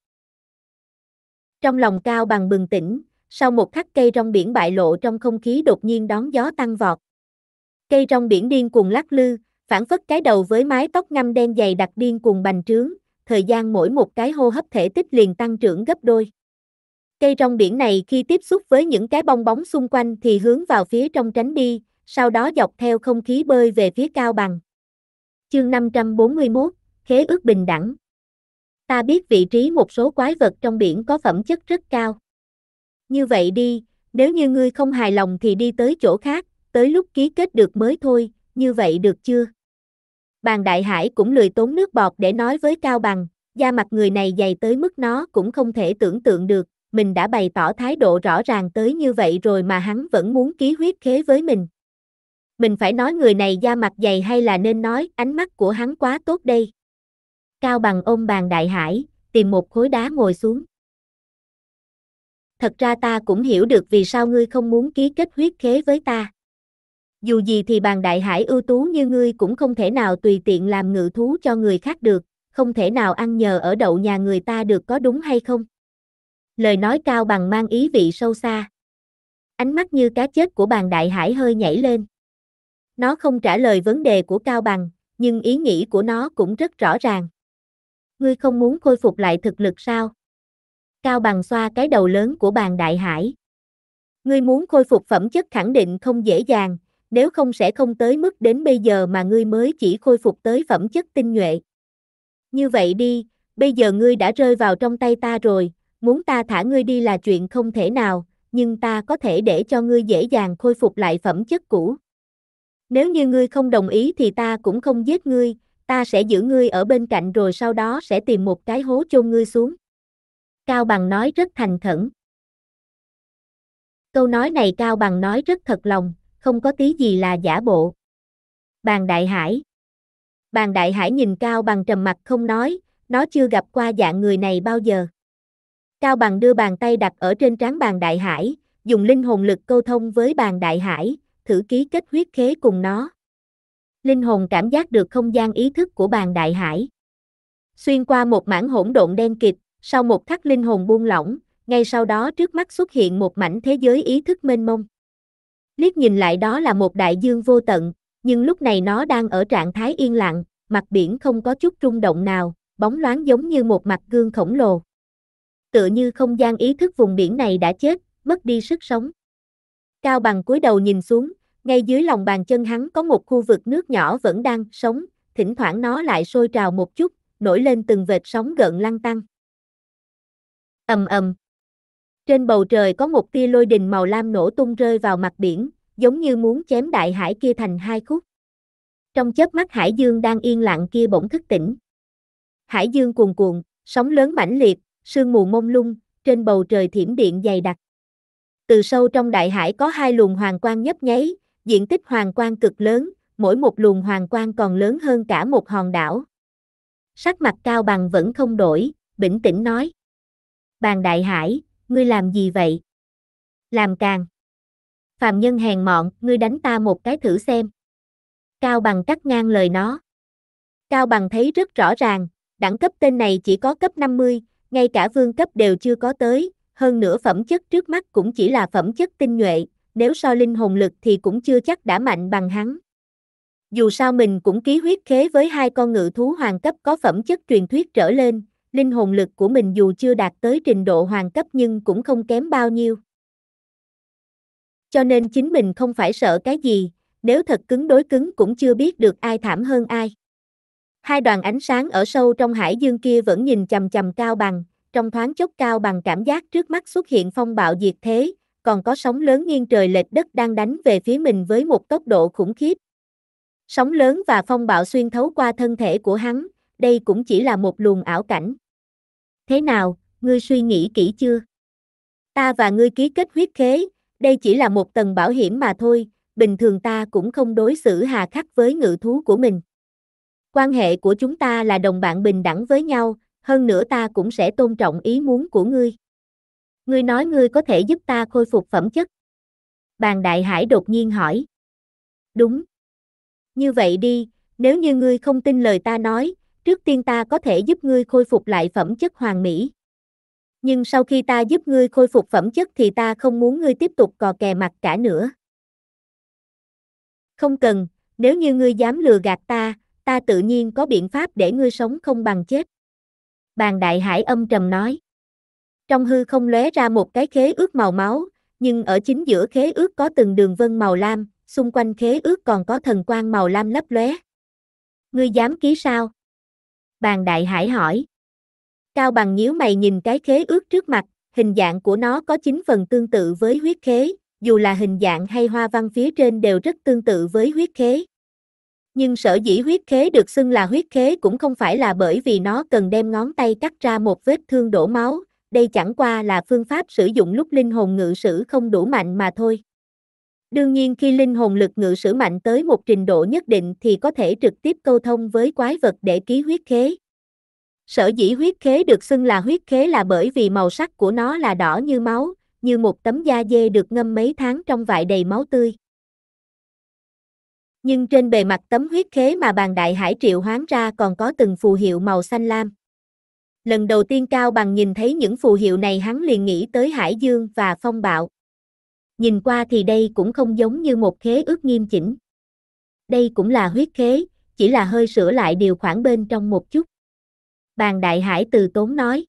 Trong lòng cao bằng bừng tỉnh, sau một khắc cây rong biển bại lộ trong không khí đột nhiên đón gió tăng vọt. Cây rong biển điên cuồng lắc lư, phản phất cái đầu với mái tóc ngăm đen dày đặc điên cùng bành trướng, thời gian mỗi một cái hô hấp thể tích liền tăng trưởng gấp đôi. Cây rong biển này khi tiếp xúc với những cái bong bóng xung quanh thì hướng vào phía trong tránh đi, sau đó dọc theo không khí bơi về phía cao bằng. Chương 541, Khế ước bình đẳng. Ta biết vị trí một số quái vật trong biển có phẩm chất rất cao. Như vậy đi, nếu như ngươi không hài lòng thì đi tới chỗ khác, tới lúc ký kết được mới thôi, như vậy được chưa? Bàn Đại Hải cũng lười tốn nước bọt để nói với Cao Bằng, da mặt người này dày tới mức nó cũng không thể tưởng tượng được, mình đã bày tỏ thái độ rõ ràng tới như vậy rồi mà hắn vẫn muốn ký huyết khế với mình. Mình phải nói người này da mặt dày hay là nên nói ánh mắt của hắn quá tốt đây. Cao Bằng ôm bàn đại hải, tìm một khối đá ngồi xuống. Thật ra ta cũng hiểu được vì sao ngươi không muốn ký kết huyết khế với ta dù gì thì bàn đại hải ưu tú như ngươi cũng không thể nào tùy tiện làm ngự thú cho người khác được, không thể nào ăn nhờ ở đậu nhà người ta được có đúng hay không? Lời nói cao bằng mang ý vị sâu xa. Ánh mắt như cá chết của bàn đại hải hơi nhảy lên. Nó không trả lời vấn đề của cao bằng, nhưng ý nghĩ của nó cũng rất rõ ràng. Ngươi không muốn khôi phục lại thực lực sao? Cao bằng xoa cái đầu lớn của bàn đại hải. Ngươi muốn khôi phục phẩm chất khẳng định không dễ dàng, nếu không sẽ không tới mức đến bây giờ mà ngươi mới chỉ khôi phục tới phẩm chất tinh nhuệ. Như vậy đi, bây giờ ngươi đã rơi vào trong tay ta rồi, muốn ta thả ngươi đi là chuyện không thể nào, nhưng ta có thể để cho ngươi dễ dàng khôi phục lại phẩm chất cũ. Nếu như ngươi không đồng ý thì ta cũng không giết ngươi, ta sẽ giữ ngươi ở bên cạnh rồi sau đó sẽ tìm một cái hố chôn ngươi xuống. Cao Bằng nói rất thành thẩn Câu nói này Cao Bằng nói rất thật lòng, không có tí gì là giả bộ. Bàn đại hải Bàn đại hải nhìn Cao Bằng trầm mặt không nói, nó chưa gặp qua dạng người này bao giờ. Cao Bằng đưa bàn tay đặt ở trên trán bàn đại hải, dùng linh hồn lực câu thông với bàn đại hải, thử ký kết huyết khế cùng nó. Linh hồn cảm giác được không gian ý thức của bàn đại hải. Xuyên qua một mảng hỗn độn đen kịt, sau một khắc linh hồn buông lỏng, ngay sau đó trước mắt xuất hiện một mảnh thế giới ý thức mênh mông liếc nhìn lại đó là một đại dương vô tận, nhưng lúc này nó đang ở trạng thái yên lặng, mặt biển không có chút rung động nào, bóng loáng giống như một mặt gương khổng lồ. Tựa như không gian ý thức vùng biển này đã chết, mất đi sức sống. Cao bằng cúi đầu nhìn xuống, ngay dưới lòng bàn chân hắn có một khu vực nước nhỏ vẫn đang sống, thỉnh thoảng nó lại sôi trào một chút, nổi lên từng vệt sóng gợn lăn tăng. ầm ầm, trên bầu trời có một tia lôi đình màu lam nổ tung rơi vào mặt biển, giống như muốn chém đại hải kia thành hai khúc. Trong chớp mắt hải dương đang yên lặng kia bỗng thức tỉnh. Hải dương cuồn cuộn, sóng lớn mãnh liệt, sương mù mông lung, trên bầu trời thiểm điện dày đặc. Từ sâu trong đại hải có hai luồng hoàng quang nhấp nháy, diện tích hoàng quang cực lớn, mỗi một luồng hoàng quang còn lớn hơn cả một hòn đảo. Sắc mặt cao bằng vẫn không đổi, bình tĩnh nói. Bàn đại hải, ngươi làm gì vậy? Làm càng. Phạm nhân hèn mọn, ngươi đánh ta một cái thử xem. Cao bằng cắt ngang lời nó. Cao bằng thấy rất rõ ràng, đẳng cấp tên này chỉ có cấp 50, ngay cả vương cấp đều chưa có tới, hơn nữa phẩm chất trước mắt cũng chỉ là phẩm chất tinh nhuệ, nếu so linh hồn lực thì cũng chưa chắc đã mạnh bằng hắn. Dù sao mình cũng ký huyết khế với hai con ngự thú hoàng cấp có phẩm chất truyền thuyết trở lên, linh hồn lực của mình dù chưa đạt tới trình độ hoàng cấp nhưng cũng không kém bao nhiêu. Cho nên chính mình không phải sợ cái gì, nếu thật cứng đối cứng cũng chưa biết được ai thảm hơn ai. Hai đoàn ánh sáng ở sâu trong hải dương kia vẫn nhìn chầm chầm cao bằng, trong thoáng chốc cao bằng cảm giác trước mắt xuất hiện phong bạo diệt thế, còn có sóng lớn nghiêng trời lệch đất đang đánh về phía mình với một tốc độ khủng khiếp. Sóng lớn và phong bạo xuyên thấu qua thân thể của hắn, đây cũng chỉ là một luồng ảo cảnh. Thế nào, ngươi suy nghĩ kỹ chưa? Ta và ngươi ký kết huyết khế, đây chỉ là một tầng bảo hiểm mà thôi, bình thường ta cũng không đối xử hà khắc với ngự thú của mình. Quan hệ của chúng ta là đồng bạn bình đẳng với nhau, hơn nữa ta cũng sẽ tôn trọng ý muốn của ngươi. Ngươi nói ngươi có thể giúp ta khôi phục phẩm chất. Bàn đại hải đột nhiên hỏi. Đúng. Như vậy đi, nếu như ngươi không tin lời ta nói, trước tiên ta có thể giúp ngươi khôi phục lại phẩm chất hoàn mỹ. Nhưng sau khi ta giúp ngươi khôi phục phẩm chất thì ta không muốn ngươi tiếp tục cò kè mặt cả nữa. Không cần, nếu như ngươi dám lừa gạt ta, ta tự nhiên có biện pháp để ngươi sống không bằng chết. Bàn đại hải âm trầm nói. Trong hư không lóe ra một cái khế ướt màu máu, nhưng ở chính giữa khế ướt có từng đường vân màu lam, xung quanh khế ướt còn có thần quang màu lam lấp lóe. Ngươi dám ký sao? bàn đại hải hỏi. Cao bằng nhíu mày nhìn cái khế ướt trước mặt, hình dạng của nó có 9 phần tương tự với huyết khế, dù là hình dạng hay hoa văn phía trên đều rất tương tự với huyết khế. Nhưng sở dĩ huyết khế được xưng là huyết khế cũng không phải là bởi vì nó cần đem ngón tay cắt ra một vết thương đổ máu, đây chẳng qua là phương pháp sử dụng lúc linh hồn ngự sử không đủ mạnh mà thôi. Đương nhiên khi linh hồn lực ngự sử mạnh tới một trình độ nhất định thì có thể trực tiếp câu thông với quái vật để ký huyết khế. Sở dĩ huyết khế được xưng là huyết khế là bởi vì màu sắc của nó là đỏ như máu, như một tấm da dê được ngâm mấy tháng trong vại đầy máu tươi. Nhưng trên bề mặt tấm huyết khế mà bàn đại hải triệu hoán ra còn có từng phù hiệu màu xanh lam. Lần đầu tiên Cao Bằng nhìn thấy những phù hiệu này hắn liền nghĩ tới hải dương và phong bạo nhìn qua thì đây cũng không giống như một khế ước nghiêm chỉnh. Đây cũng là huyết khế, chỉ là hơi sửa lại điều khoản bên trong một chút. Bàn đại hải từ tốn nói.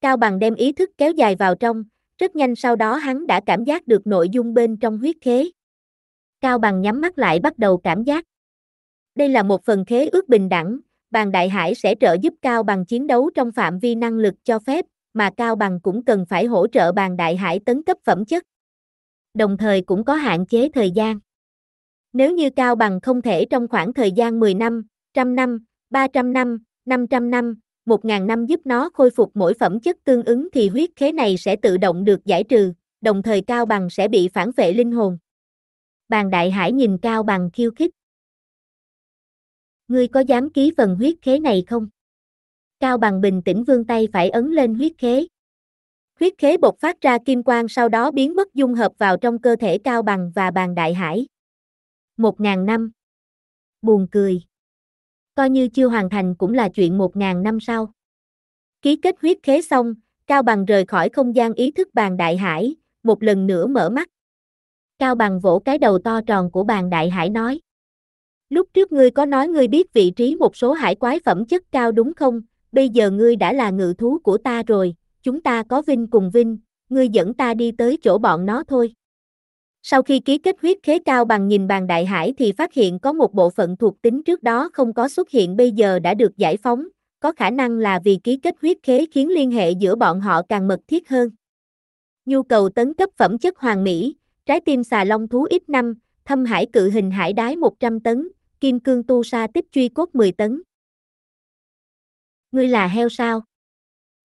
Cao bằng đem ý thức kéo dài vào trong, rất nhanh sau đó hắn đã cảm giác được nội dung bên trong huyết khế. Cao bằng nhắm mắt lại bắt đầu cảm giác. Đây là một phần khế ước bình đẳng, bàn đại hải sẽ trợ giúp Cao bằng chiến đấu trong phạm vi năng lực cho phép, mà Cao bằng cũng cần phải hỗ trợ bàn đại hải tấn cấp phẩm chất đồng thời cũng có hạn chế thời gian. Nếu như Cao Bằng không thể trong khoảng thời gian 10 năm, trăm năm, 300 năm, 500 năm, 1.000 năm giúp nó khôi phục mỗi phẩm chất tương ứng thì huyết khế này sẽ tự động được giải trừ, đồng thời Cao Bằng sẽ bị phản vệ linh hồn. Bàn Đại Hải nhìn Cao Bằng khiêu khích. Ngươi có dám ký phần huyết khế này không? Cao Bằng bình tĩnh vươn tay phải ấn lên huyết khế, Huyết khế bộc phát ra kim quang sau đó biến mất dung hợp vào trong cơ thể cao bằng và bàn đại hải. Một ngàn năm. Buồn cười. Coi như chưa hoàn thành cũng là chuyện một ngàn năm sau. Ký kết huyết khế xong, Cao Bằng rời khỏi không gian ý thức bàn đại hải, một lần nữa mở mắt. Cao Bằng vỗ cái đầu to tròn của bàn đại hải nói. Lúc trước ngươi có nói ngươi biết vị trí một số hải quái phẩm chất cao đúng không? Bây giờ ngươi đã là ngự thú của ta rồi, chúng ta có Vinh cùng Vinh, ngươi dẫn ta đi tới chỗ bọn nó thôi. Sau khi ký kết huyết khế cao bằng nhìn bàn đại hải thì phát hiện có một bộ phận thuộc tính trước đó không có xuất hiện bây giờ đã được giải phóng, có khả năng là vì ký kết huyết khế khiến liên hệ giữa bọn họ càng mật thiết hơn. Nhu cầu tấn cấp phẩm chất hoàng mỹ, trái tim xà long thú ít năm, thâm hải cự hình hải đái 100 tấn, kim cương tu sa tích truy cốt 10 tấn. Ngươi là heo sao?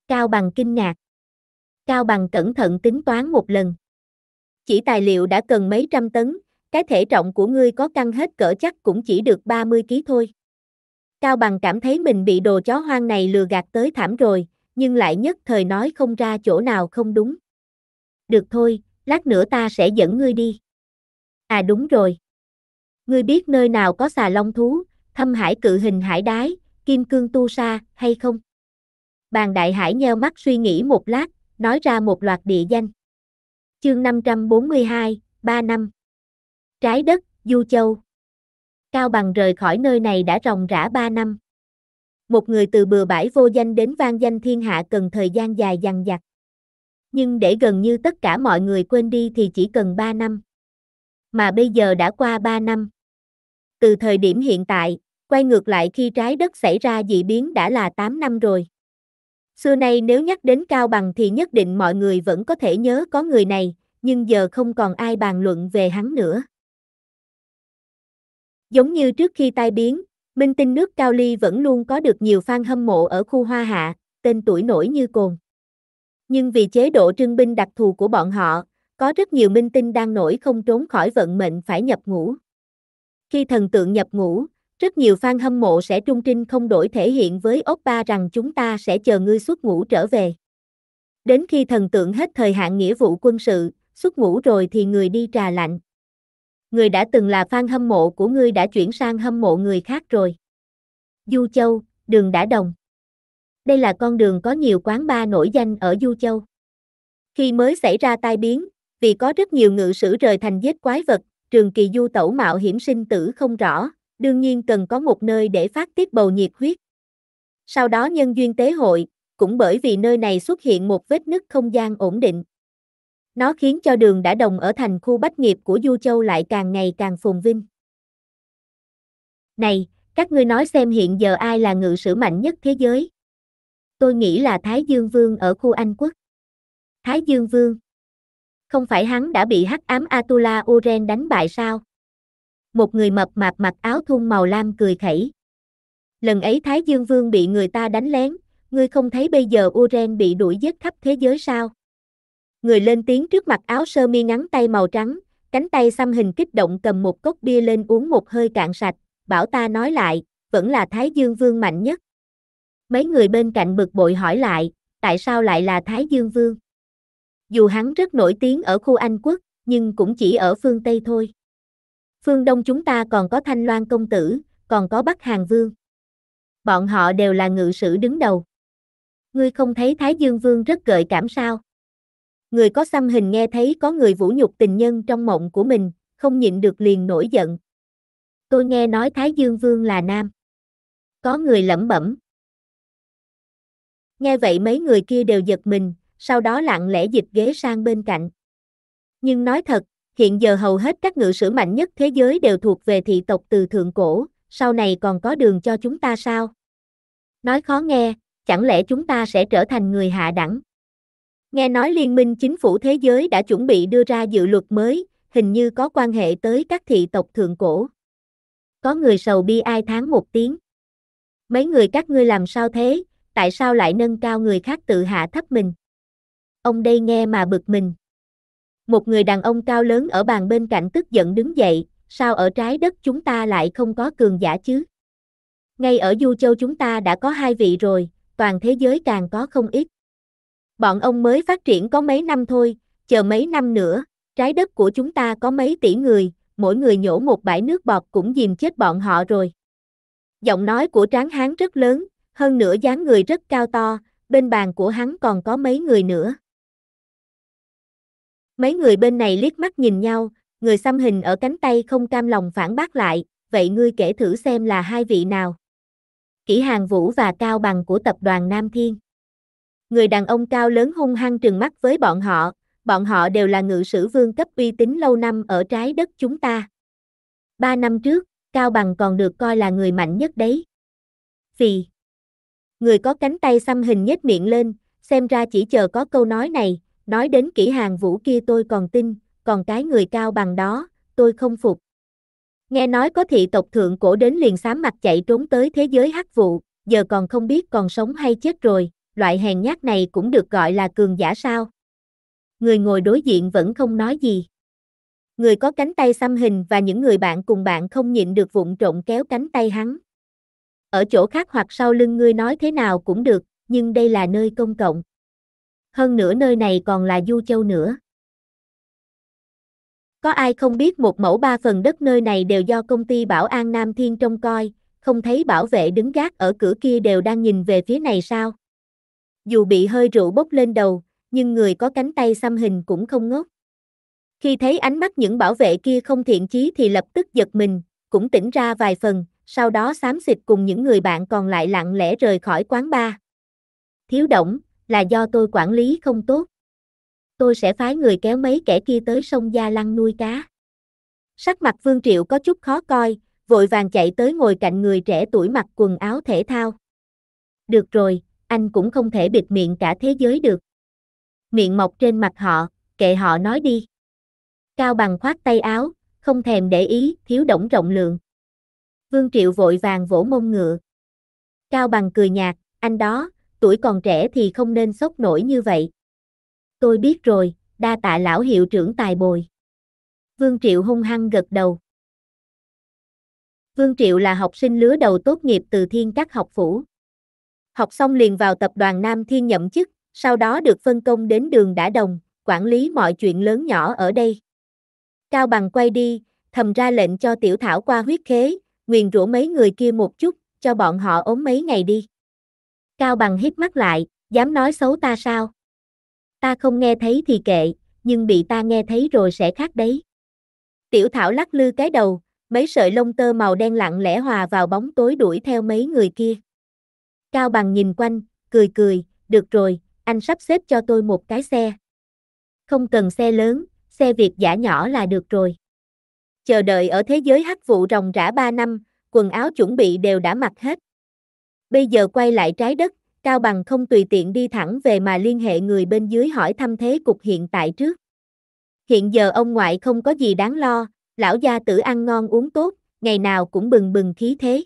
Cao Bằng kinh ngạc. Cao Bằng cẩn thận tính toán một lần. Chỉ tài liệu đã cần mấy trăm tấn, cái thể trọng của ngươi có căng hết cỡ chắc cũng chỉ được 30 kg thôi. Cao Bằng cảm thấy mình bị đồ chó hoang này lừa gạt tới thảm rồi, nhưng lại nhất thời nói không ra chỗ nào không đúng. Được thôi, lát nữa ta sẽ dẫn ngươi đi. À đúng rồi. Ngươi biết nơi nào có xà long thú, thâm hải cự hình hải đái, kim cương tu sa, hay không? Bàn đại hải nheo mắt suy nghĩ một lát, nói ra một loạt địa danh. Chương 542, 3 năm. Trái đất, Du Châu. Cao Bằng rời khỏi nơi này đã ròng rã 3 năm. Một người từ bừa bãi vô danh đến vang danh thiên hạ cần thời gian dài dằng dặc. Nhưng để gần như tất cả mọi người quên đi thì chỉ cần 3 năm. Mà bây giờ đã qua 3 năm. Từ thời điểm hiện tại, quay ngược lại khi trái đất xảy ra dị biến đã là 8 năm rồi. Xưa nay nếu nhắc đến Cao Bằng thì nhất định mọi người vẫn có thể nhớ có người này, nhưng giờ không còn ai bàn luận về hắn nữa. Giống như trước khi tai biến, minh tinh nước Cao Ly vẫn luôn có được nhiều fan hâm mộ ở khu Hoa Hạ, tên tuổi nổi như cồn. Nhưng vì chế độ trưng binh đặc thù của bọn họ, có rất nhiều minh tinh đang nổi không trốn khỏi vận mệnh phải nhập ngũ. Khi thần tượng nhập ngũ, rất nhiều fan hâm mộ sẽ trung trinh không đổi thể hiện với Oppa rằng chúng ta sẽ chờ ngươi xuất ngũ trở về. Đến khi thần tượng hết thời hạn nghĩa vụ quân sự, xuất ngũ rồi thì người đi trà lạnh. Người đã từng là fan hâm mộ của ngươi đã chuyển sang hâm mộ người khác rồi. Du Châu, đường đã đồng. Đây là con đường có nhiều quán ba nổi danh ở Du Châu. Khi mới xảy ra tai biến, vì có rất nhiều ngự sử rời thành giết quái vật, trường kỳ du tẩu mạo hiểm sinh tử không rõ, đương nhiên cần có một nơi để phát tiết bầu nhiệt huyết. Sau đó nhân duyên tế hội, cũng bởi vì nơi này xuất hiện một vết nứt không gian ổn định. Nó khiến cho đường đã đồng ở thành khu bách nghiệp của Du Châu lại càng ngày càng phồn vinh. Này, các ngươi nói xem hiện giờ ai là ngự sử mạnh nhất thế giới? Tôi nghĩ là Thái Dương Vương ở khu Anh Quốc. Thái Dương Vương. Không phải hắn đã bị hắc ám Atula uren đánh bại sao? một người mập mạp mặc áo thun màu lam cười khẩy. Lần ấy Thái Dương Vương bị người ta đánh lén, ngươi không thấy bây giờ Uren bị đuổi giết khắp thế giới sao? Người lên tiếng trước mặt áo sơ mi ngắn tay màu trắng, cánh tay xăm hình kích động cầm một cốc bia lên uống một hơi cạn sạch, bảo ta nói lại, vẫn là Thái Dương Vương mạnh nhất. Mấy người bên cạnh bực bội hỏi lại, tại sao lại là Thái Dương Vương? Dù hắn rất nổi tiếng ở khu Anh quốc, nhưng cũng chỉ ở phương Tây thôi. Phương Đông chúng ta còn có Thanh Loan Công Tử, còn có Bắc Hàng Vương. Bọn họ đều là ngự sử đứng đầu. Ngươi không thấy Thái Dương Vương rất gợi cảm sao? Người có xăm hình nghe thấy có người vũ nhục tình nhân trong mộng của mình, không nhịn được liền nổi giận. Tôi nghe nói Thái Dương Vương là nam. Có người lẩm bẩm. Nghe vậy mấy người kia đều giật mình, sau đó lặng lẽ dịch ghế sang bên cạnh. Nhưng nói thật, hiện giờ hầu hết các ngự sử mạnh nhất thế giới đều thuộc về thị tộc từ thượng cổ, sau này còn có đường cho chúng ta sao? Nói khó nghe, chẳng lẽ chúng ta sẽ trở thành người hạ đẳng? Nghe nói Liên minh Chính phủ Thế giới đã chuẩn bị đưa ra dự luật mới, hình như có quan hệ tới các thị tộc thượng cổ. Có người sầu bi ai tháng một tiếng. Mấy người các ngươi làm sao thế, tại sao lại nâng cao người khác tự hạ thấp mình? Ông đây nghe mà bực mình một người đàn ông cao lớn ở bàn bên cạnh tức giận đứng dậy, sao ở trái đất chúng ta lại không có cường giả chứ? Ngay ở Du Châu chúng ta đã có hai vị rồi, toàn thế giới càng có không ít. Bọn ông mới phát triển có mấy năm thôi, chờ mấy năm nữa, trái đất của chúng ta có mấy tỷ người, mỗi người nhổ một bãi nước bọt cũng dìm chết bọn họ rồi. Giọng nói của tráng hán rất lớn, hơn nữa dáng người rất cao to, bên bàn của hắn còn có mấy người nữa. Mấy người bên này liếc mắt nhìn nhau, người xăm hình ở cánh tay không cam lòng phản bác lại, vậy ngươi kể thử xem là hai vị nào. Kỷ Hàng Vũ và Cao Bằng của tập đoàn Nam Thiên. Người đàn ông cao lớn hung hăng trừng mắt với bọn họ, bọn họ đều là ngự sử vương cấp uy tín lâu năm ở trái đất chúng ta. Ba năm trước, Cao Bằng còn được coi là người mạnh nhất đấy. Vì người có cánh tay xăm hình nhếch miệng lên, xem ra chỉ chờ có câu nói này, nói đến kỹ hàng vũ kia tôi còn tin, còn cái người cao bằng đó, tôi không phục. Nghe nói có thị tộc thượng cổ đến liền xám mặt chạy trốn tới thế giới hắc vụ, giờ còn không biết còn sống hay chết rồi, loại hèn nhát này cũng được gọi là cường giả sao. Người ngồi đối diện vẫn không nói gì. Người có cánh tay xăm hình và những người bạn cùng bạn không nhịn được vụng trộn kéo cánh tay hắn. Ở chỗ khác hoặc sau lưng ngươi nói thế nào cũng được, nhưng đây là nơi công cộng hơn nữa nơi này còn là Du Châu nữa. Có ai không biết một mẫu ba phần đất nơi này đều do công ty bảo an Nam Thiên trông coi, không thấy bảo vệ đứng gác ở cửa kia đều đang nhìn về phía này sao? Dù bị hơi rượu bốc lên đầu, nhưng người có cánh tay xăm hình cũng không ngốc. Khi thấy ánh mắt những bảo vệ kia không thiện chí thì lập tức giật mình, cũng tỉnh ra vài phần, sau đó xám xịt cùng những người bạn còn lại lặng lẽ rời khỏi quán bar. Thiếu động, là do tôi quản lý không tốt. Tôi sẽ phái người kéo mấy kẻ kia tới sông Gia Lăng nuôi cá. Sắc mặt Vương Triệu có chút khó coi, vội vàng chạy tới ngồi cạnh người trẻ tuổi mặc quần áo thể thao. Được rồi, anh cũng không thể bịt miệng cả thế giới được. Miệng mọc trên mặt họ, kệ họ nói đi. Cao bằng khoát tay áo, không thèm để ý, thiếu động rộng lượng. Vương Triệu vội vàng vỗ mông ngựa. Cao bằng cười nhạt, anh đó, tuổi còn trẻ thì không nên sốc nổi như vậy. Tôi biết rồi, đa tạ lão hiệu trưởng tài bồi. Vương Triệu hung hăng gật đầu. Vương Triệu là học sinh lứa đầu tốt nghiệp từ Thiên Các học phủ. Học xong liền vào tập đoàn Nam Thiên nhậm chức, sau đó được phân công đến đường Đã Đồng, quản lý mọi chuyện lớn nhỏ ở đây. Cao Bằng quay đi, thầm ra lệnh cho Tiểu Thảo qua huyết khế, nguyền rủa mấy người kia một chút, cho bọn họ ốm mấy ngày đi. Cao bằng hít mắt lại, dám nói xấu ta sao? Ta không nghe thấy thì kệ, nhưng bị ta nghe thấy rồi sẽ khác đấy. Tiểu Thảo lắc lư cái đầu, mấy sợi lông tơ màu đen lặng lẽ hòa vào bóng tối đuổi theo mấy người kia. Cao bằng nhìn quanh, cười cười, được rồi, anh sắp xếp cho tôi một cái xe. Không cần xe lớn, xe Việt giả nhỏ là được rồi. Chờ đợi ở thế giới hắc vụ rồng rã 3 năm, quần áo chuẩn bị đều đã mặc hết bây giờ quay lại trái đất, Cao Bằng không tùy tiện đi thẳng về mà liên hệ người bên dưới hỏi thăm thế cục hiện tại trước. Hiện giờ ông ngoại không có gì đáng lo, lão gia tử ăn ngon uống tốt, ngày nào cũng bừng bừng khí thế.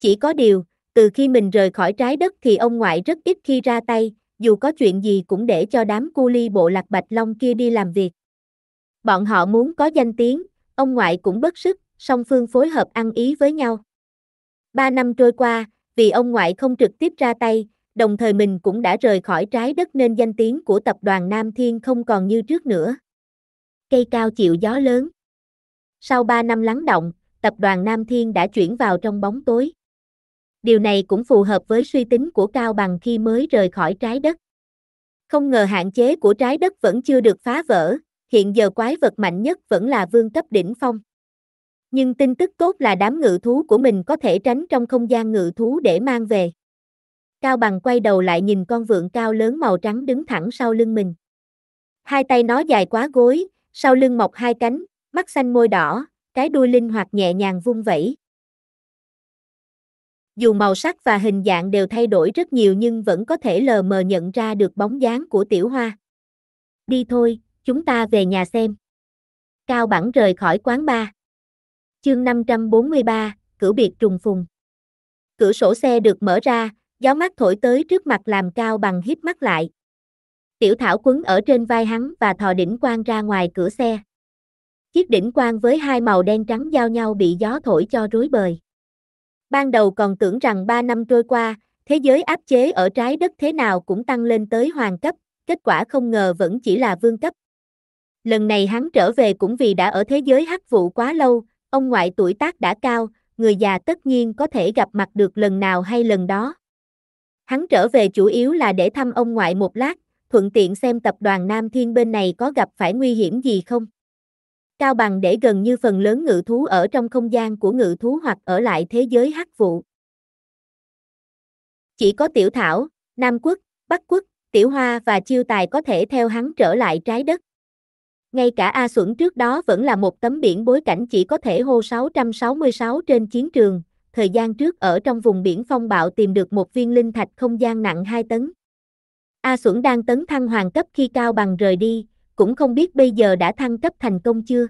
Chỉ có điều, từ khi mình rời khỏi trái đất thì ông ngoại rất ít khi ra tay, dù có chuyện gì cũng để cho đám cu ly bộ lạc bạch long kia đi làm việc. Bọn họ muốn có danh tiếng, ông ngoại cũng bất sức, song phương phối hợp ăn ý với nhau. Ba năm trôi qua, vì ông ngoại không trực tiếp ra tay, đồng thời mình cũng đã rời khỏi trái đất nên danh tiếng của tập đoàn Nam Thiên không còn như trước nữa. Cây cao chịu gió lớn. Sau ba năm lắng động, tập đoàn Nam Thiên đã chuyển vào trong bóng tối. Điều này cũng phù hợp với suy tính của Cao Bằng khi mới rời khỏi trái đất. Không ngờ hạn chế của trái đất vẫn chưa được phá vỡ, hiện giờ quái vật mạnh nhất vẫn là vương cấp đỉnh phong. Nhưng tin tức tốt là đám ngự thú của mình có thể tránh trong không gian ngự thú để mang về. Cao bằng quay đầu lại nhìn con vượn cao lớn màu trắng đứng thẳng sau lưng mình. Hai tay nó dài quá gối, sau lưng mọc hai cánh, mắt xanh môi đỏ, cái đuôi linh hoạt nhẹ nhàng vung vẩy. Dù màu sắc và hình dạng đều thay đổi rất nhiều nhưng vẫn có thể lờ mờ nhận ra được bóng dáng của tiểu hoa. Đi thôi, chúng ta về nhà xem. Cao Bẳng rời khỏi quán bar. Chương 543, cử biệt trùng phùng. Cửa sổ xe được mở ra, gió mát thổi tới trước mặt làm cao bằng hít mắt lại. Tiểu thảo quấn ở trên vai hắn và thò đỉnh quang ra ngoài cửa xe. Chiếc đỉnh quang với hai màu đen trắng giao nhau bị gió thổi cho rối bời. Ban đầu còn tưởng rằng ba năm trôi qua, thế giới áp chế ở trái đất thế nào cũng tăng lên tới hoàng cấp, kết quả không ngờ vẫn chỉ là vương cấp. Lần này hắn trở về cũng vì đã ở thế giới hắc vụ quá lâu, Ông ngoại tuổi tác đã cao, người già tất nhiên có thể gặp mặt được lần nào hay lần đó. Hắn trở về chủ yếu là để thăm ông ngoại một lát, thuận tiện xem tập đoàn Nam Thiên bên này có gặp phải nguy hiểm gì không. Cao bằng để gần như phần lớn ngự thú ở trong không gian của ngự thú hoặc ở lại thế giới hắc vụ. Chỉ có Tiểu Thảo, Nam Quốc, Bắc Quốc, Tiểu Hoa và Chiêu Tài có thể theo hắn trở lại trái đất. Ngay cả A Xuẩn trước đó vẫn là một tấm biển bối cảnh chỉ có thể hô 666 trên chiến trường, thời gian trước ở trong vùng biển phong bạo tìm được một viên linh thạch không gian nặng 2 tấn. A Xuẩn đang tấn thăng hoàng cấp khi Cao Bằng rời đi, cũng không biết bây giờ đã thăng cấp thành công chưa.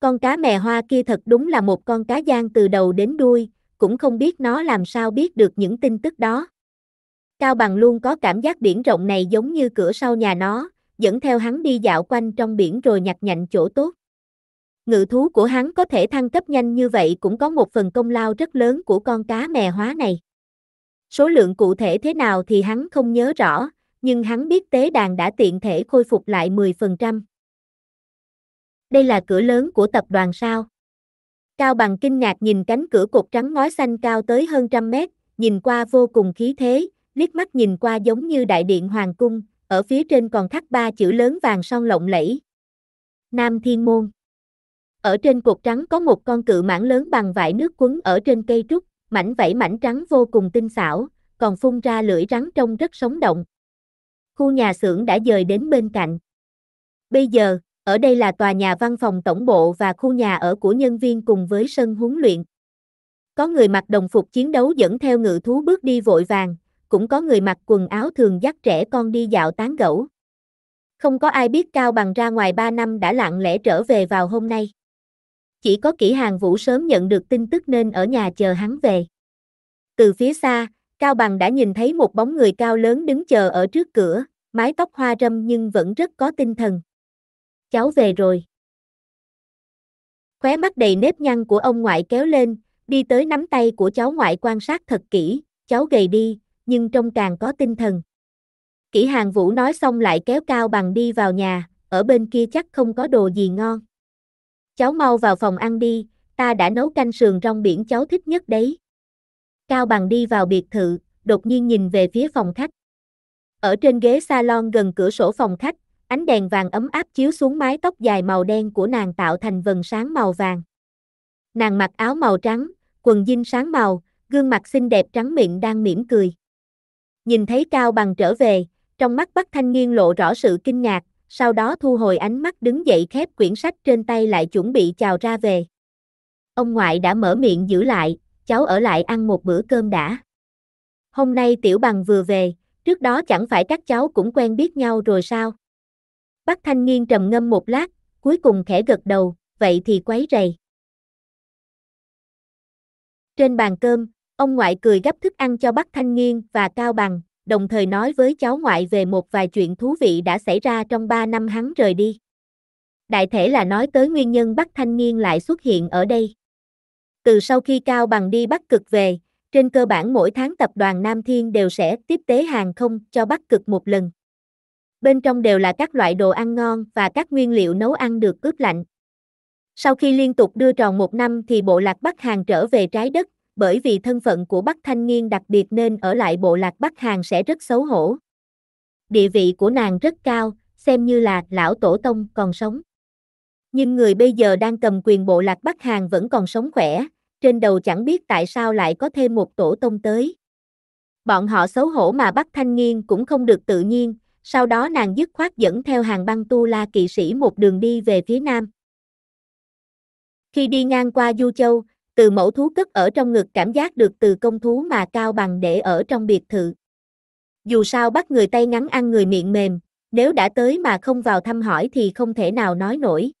Con cá mè hoa kia thật đúng là một con cá gian từ đầu đến đuôi, cũng không biết nó làm sao biết được những tin tức đó. Cao Bằng luôn có cảm giác biển rộng này giống như cửa sau nhà nó, dẫn theo hắn đi dạo quanh trong biển rồi nhặt nhạnh chỗ tốt. Ngự thú của hắn có thể thăng cấp nhanh như vậy cũng có một phần công lao rất lớn của con cá mè hóa này. Số lượng cụ thể thế nào thì hắn không nhớ rõ, nhưng hắn biết tế đàn đã tiện thể khôi phục lại 10%. Đây là cửa lớn của tập đoàn sao? Cao bằng kinh ngạc nhìn cánh cửa cột trắng ngói xanh cao tới hơn trăm mét, nhìn qua vô cùng khí thế, liếc mắt nhìn qua giống như đại điện hoàng cung, ở phía trên còn khắc ba chữ lớn vàng son lộng lẫy. Nam Thiên Môn Ở trên cột trắng có một con cự mãng lớn bằng vải nước quấn ở trên cây trúc, mảnh vảy mảnh trắng vô cùng tinh xảo, còn phun ra lưỡi rắn trông rất sống động. Khu nhà xưởng đã dời đến bên cạnh. Bây giờ, ở đây là tòa nhà văn phòng tổng bộ và khu nhà ở của nhân viên cùng với sân huấn luyện. Có người mặc đồng phục chiến đấu dẫn theo ngự thú bước đi vội vàng, cũng có người mặc quần áo thường dắt trẻ con đi dạo tán gẫu. Không có ai biết Cao Bằng ra ngoài 3 năm đã lặng lẽ trở về vào hôm nay. Chỉ có kỹ hàng vũ sớm nhận được tin tức nên ở nhà chờ hắn về. Từ phía xa, Cao Bằng đã nhìn thấy một bóng người cao lớn đứng chờ ở trước cửa, mái tóc hoa râm nhưng vẫn rất có tinh thần. Cháu về rồi. Khóe mắt đầy nếp nhăn của ông ngoại kéo lên, đi tới nắm tay của cháu ngoại quan sát thật kỹ, cháu gầy đi, nhưng trông càng có tinh thần. Kỷ hàng vũ nói xong lại kéo cao bằng đi vào nhà, ở bên kia chắc không có đồ gì ngon. Cháu mau vào phòng ăn đi, ta đã nấu canh sườn rong biển cháu thích nhất đấy. Cao bằng đi vào biệt thự, đột nhiên nhìn về phía phòng khách. Ở trên ghế salon gần cửa sổ phòng khách, ánh đèn vàng ấm áp chiếu xuống mái tóc dài màu đen của nàng tạo thành vần sáng màu vàng. Nàng mặc áo màu trắng, quần jean sáng màu, gương mặt xinh đẹp trắng miệng đang mỉm cười. Nhìn thấy Cao Bằng trở về, trong mắt Bắc Thanh Nghiên lộ rõ sự kinh ngạc, sau đó thu hồi ánh mắt đứng dậy khép quyển sách trên tay lại chuẩn bị chào ra về. Ông ngoại đã mở miệng giữ lại, cháu ở lại ăn một bữa cơm đã. Hôm nay Tiểu Bằng vừa về, trước đó chẳng phải các cháu cũng quen biết nhau rồi sao? Bắc Thanh Nghiên trầm ngâm một lát, cuối cùng khẽ gật đầu, vậy thì quấy rầy. Trên bàn cơm, Ông ngoại cười gấp thức ăn cho Bắc Thanh Nghiên và Cao Bằng, đồng thời nói với cháu ngoại về một vài chuyện thú vị đã xảy ra trong 3 năm hắn rời đi. Đại thể là nói tới nguyên nhân Bắc Thanh Nghiên lại xuất hiện ở đây. Từ sau khi Cao Bằng đi Bắc Cực về, trên cơ bản mỗi tháng tập đoàn Nam Thiên đều sẽ tiếp tế hàng không cho Bắc Cực một lần. Bên trong đều là các loại đồ ăn ngon và các nguyên liệu nấu ăn được ướp lạnh. Sau khi liên tục đưa tròn một năm thì bộ lạc Bắc Hàng trở về trái đất, bởi vì thân phận của Bắc Thanh Nghiên đặc biệt nên ở lại bộ lạc Bắc Hàn sẽ rất xấu hổ. Địa vị của nàng rất cao, xem như là lão tổ tông còn sống. Nhưng người bây giờ đang cầm quyền bộ lạc Bắc Hàn vẫn còn sống khỏe, trên đầu chẳng biết tại sao lại có thêm một tổ tông tới. Bọn họ xấu hổ mà Bắc Thanh Nghiên cũng không được tự nhiên, sau đó nàng dứt khoát dẫn theo hàng băng tu la kỵ sĩ một đường đi về phía nam. Khi đi ngang qua Du Châu, từ mẫu thú cất ở trong ngực cảm giác được từ công thú mà cao bằng để ở trong biệt thự. Dù sao bắt người tay ngắn ăn người miệng mềm, nếu đã tới mà không vào thăm hỏi thì không thể nào nói nổi.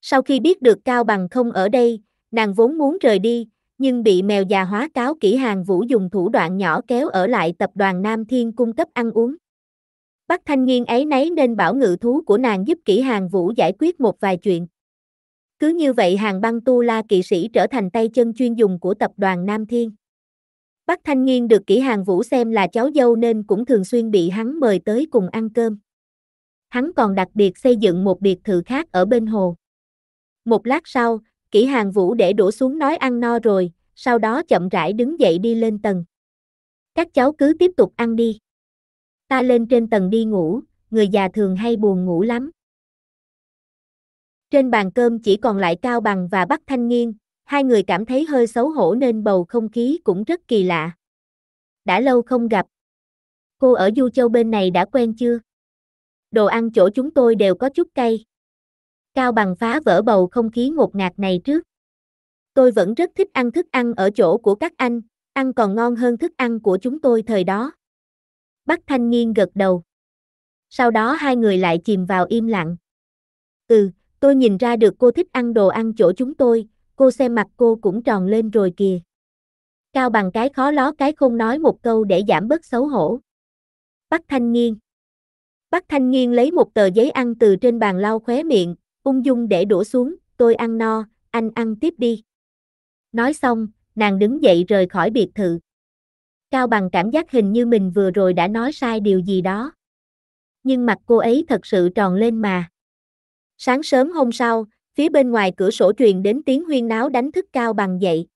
Sau khi biết được Cao Bằng không ở đây, nàng vốn muốn rời đi, nhưng bị mèo già hóa cáo kỹ hàng vũ dùng thủ đoạn nhỏ kéo ở lại tập đoàn Nam Thiên cung cấp ăn uống. bắt Thanh niên ấy nấy nên bảo ngự thú của nàng giúp kỹ hàng vũ giải quyết một vài chuyện. Cứ như vậy hàng băng tu la kỵ sĩ trở thành tay chân chuyên dùng của tập đoàn Nam Thiên. Bắc Thanh Nghiên được kỹ hàng vũ xem là cháu dâu nên cũng thường xuyên bị hắn mời tới cùng ăn cơm. Hắn còn đặc biệt xây dựng một biệt thự khác ở bên hồ. Một lát sau, kỹ hàng vũ để đổ xuống nói ăn no rồi, sau đó chậm rãi đứng dậy đi lên tầng. Các cháu cứ tiếp tục ăn đi. Ta lên trên tầng đi ngủ, người già thường hay buồn ngủ lắm. Trên bàn cơm chỉ còn lại Cao Bằng và Bắc Thanh Nghiên, hai người cảm thấy hơi xấu hổ nên bầu không khí cũng rất kỳ lạ. Đã lâu không gặp. Cô ở Du Châu bên này đã quen chưa? Đồ ăn chỗ chúng tôi đều có chút cay. Cao Bằng phá vỡ bầu không khí ngột ngạt này trước. Tôi vẫn rất thích ăn thức ăn ở chỗ của các anh, ăn còn ngon hơn thức ăn của chúng tôi thời đó. Bắc Thanh Nghiên gật đầu. Sau đó hai người lại chìm vào im lặng. Ừ, Tôi nhìn ra được cô thích ăn đồ ăn chỗ chúng tôi, cô xem mặt cô cũng tròn lên rồi kìa. Cao bằng cái khó ló cái không nói một câu để giảm bớt xấu hổ. Bắc Thanh Nghiên Bắc Thanh Nghiên lấy một tờ giấy ăn từ trên bàn lau khóe miệng, ung dung để đổ xuống, tôi ăn no, anh ăn tiếp đi. Nói xong, nàng đứng dậy rời khỏi biệt thự. Cao bằng cảm giác hình như mình vừa rồi đã nói sai điều gì đó. Nhưng mặt cô ấy thật sự tròn lên mà. Sáng sớm hôm sau, phía bên ngoài cửa sổ truyền đến tiếng huyên náo đánh thức Cao Bằng dậy.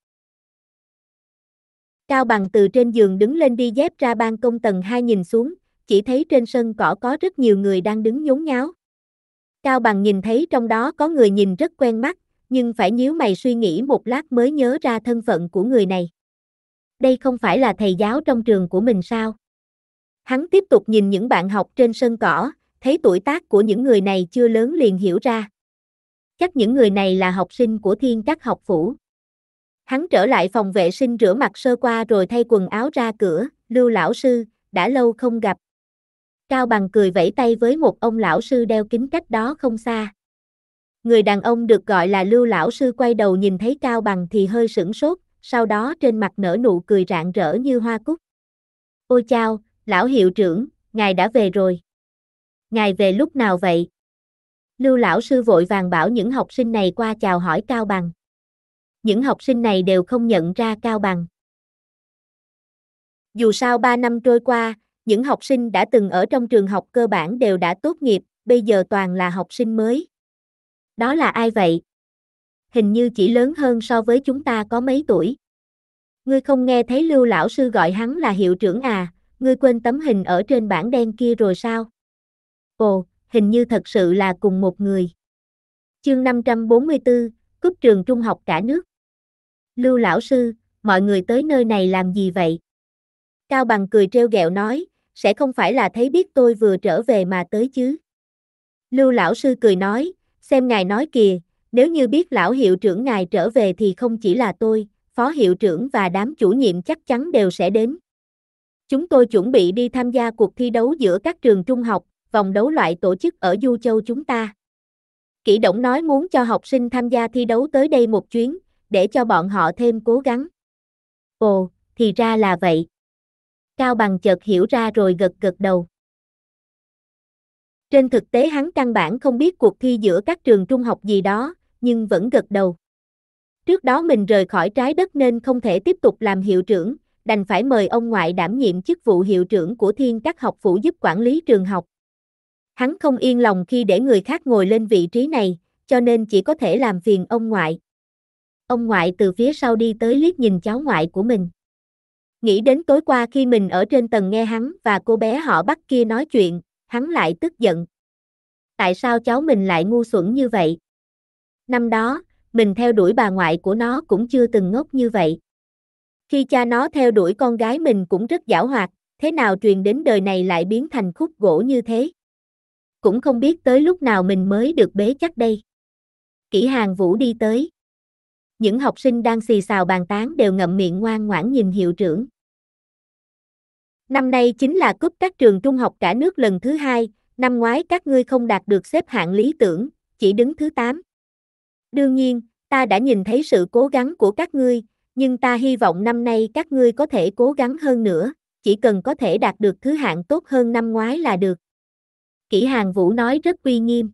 Cao Bằng từ trên giường đứng lên đi dép ra ban công tầng 2 nhìn xuống, chỉ thấy trên sân cỏ có rất nhiều người đang đứng nhốn nháo. Cao Bằng nhìn thấy trong đó có người nhìn rất quen mắt, nhưng phải nhíu mày suy nghĩ một lát mới nhớ ra thân phận của người này. Đây không phải là thầy giáo trong trường của mình sao? Hắn tiếp tục nhìn những bạn học trên sân cỏ, thấy tuổi tác của những người này chưa lớn liền hiểu ra. Chắc những người này là học sinh của thiên các học phủ. Hắn trở lại phòng vệ sinh rửa mặt sơ qua rồi thay quần áo ra cửa, lưu lão sư, đã lâu không gặp. Cao bằng cười vẫy tay với một ông lão sư đeo kính cách đó không xa. Người đàn ông được gọi là lưu lão sư quay đầu nhìn thấy Cao bằng thì hơi sửng sốt, sau đó trên mặt nở nụ cười rạng rỡ như hoa cúc. Ôi chào lão hiệu trưởng, ngài đã về rồi ngài về lúc nào vậy? Lưu lão sư vội vàng bảo những học sinh này qua chào hỏi Cao Bằng. Những học sinh này đều không nhận ra Cao Bằng. Dù sao 3 năm trôi qua, những học sinh đã từng ở trong trường học cơ bản đều đã tốt nghiệp, bây giờ toàn là học sinh mới. Đó là ai vậy? Hình như chỉ lớn hơn so với chúng ta có mấy tuổi. Ngươi không nghe thấy Lưu lão sư gọi hắn là hiệu trưởng à, ngươi quên tấm hình ở trên bảng đen kia rồi sao? Ồ, hình như thật sự là cùng một người. Chương 544, cúp trường trung học cả nước. Lưu lão sư, mọi người tới nơi này làm gì vậy? Cao Bằng cười treo gẹo nói, sẽ không phải là thấy biết tôi vừa trở về mà tới chứ. Lưu lão sư cười nói, xem ngài nói kìa, nếu như biết lão hiệu trưởng ngài trở về thì không chỉ là tôi, phó hiệu trưởng và đám chủ nhiệm chắc chắn đều sẽ đến. Chúng tôi chuẩn bị đi tham gia cuộc thi đấu giữa các trường trung học, vòng đấu loại tổ chức ở Du Châu chúng ta. Kỷ Động nói muốn cho học sinh tham gia thi đấu tới đây một chuyến, để cho bọn họ thêm cố gắng. Ồ, thì ra là vậy. Cao Bằng chợt hiểu ra rồi gật gật đầu. Trên thực tế hắn căn bản không biết cuộc thi giữa các trường trung học gì đó, nhưng vẫn gật đầu. Trước đó mình rời khỏi trái đất nên không thể tiếp tục làm hiệu trưởng, đành phải mời ông ngoại đảm nhiệm chức vụ hiệu trưởng của thiên các học phủ giúp quản lý trường học. Hắn không yên lòng khi để người khác ngồi lên vị trí này, cho nên chỉ có thể làm phiền ông ngoại. Ông ngoại từ phía sau đi tới liếc nhìn cháu ngoại của mình. Nghĩ đến tối qua khi mình ở trên tầng nghe hắn và cô bé họ bắt kia nói chuyện, hắn lại tức giận. Tại sao cháu mình lại ngu xuẩn như vậy? Năm đó, mình theo đuổi bà ngoại của nó cũng chưa từng ngốc như vậy. Khi cha nó theo đuổi con gái mình cũng rất giảo hoạt, thế nào truyền đến đời này lại biến thành khúc gỗ như thế? cũng không biết tới lúc nào mình mới được bế chắc đây. Kỷ Hàng Vũ đi tới. Những học sinh đang xì xào bàn tán đều ngậm miệng ngoan ngoãn nhìn hiệu trưởng. Năm nay chính là cúp các trường trung học cả nước lần thứ hai, năm ngoái các ngươi không đạt được xếp hạng lý tưởng, chỉ đứng thứ 8. Đương nhiên, ta đã nhìn thấy sự cố gắng của các ngươi, nhưng ta hy vọng năm nay các ngươi có thể cố gắng hơn nữa, chỉ cần có thể đạt được thứ hạng tốt hơn năm ngoái là được. Kỷ hàng vũ nói rất uy nghiêm.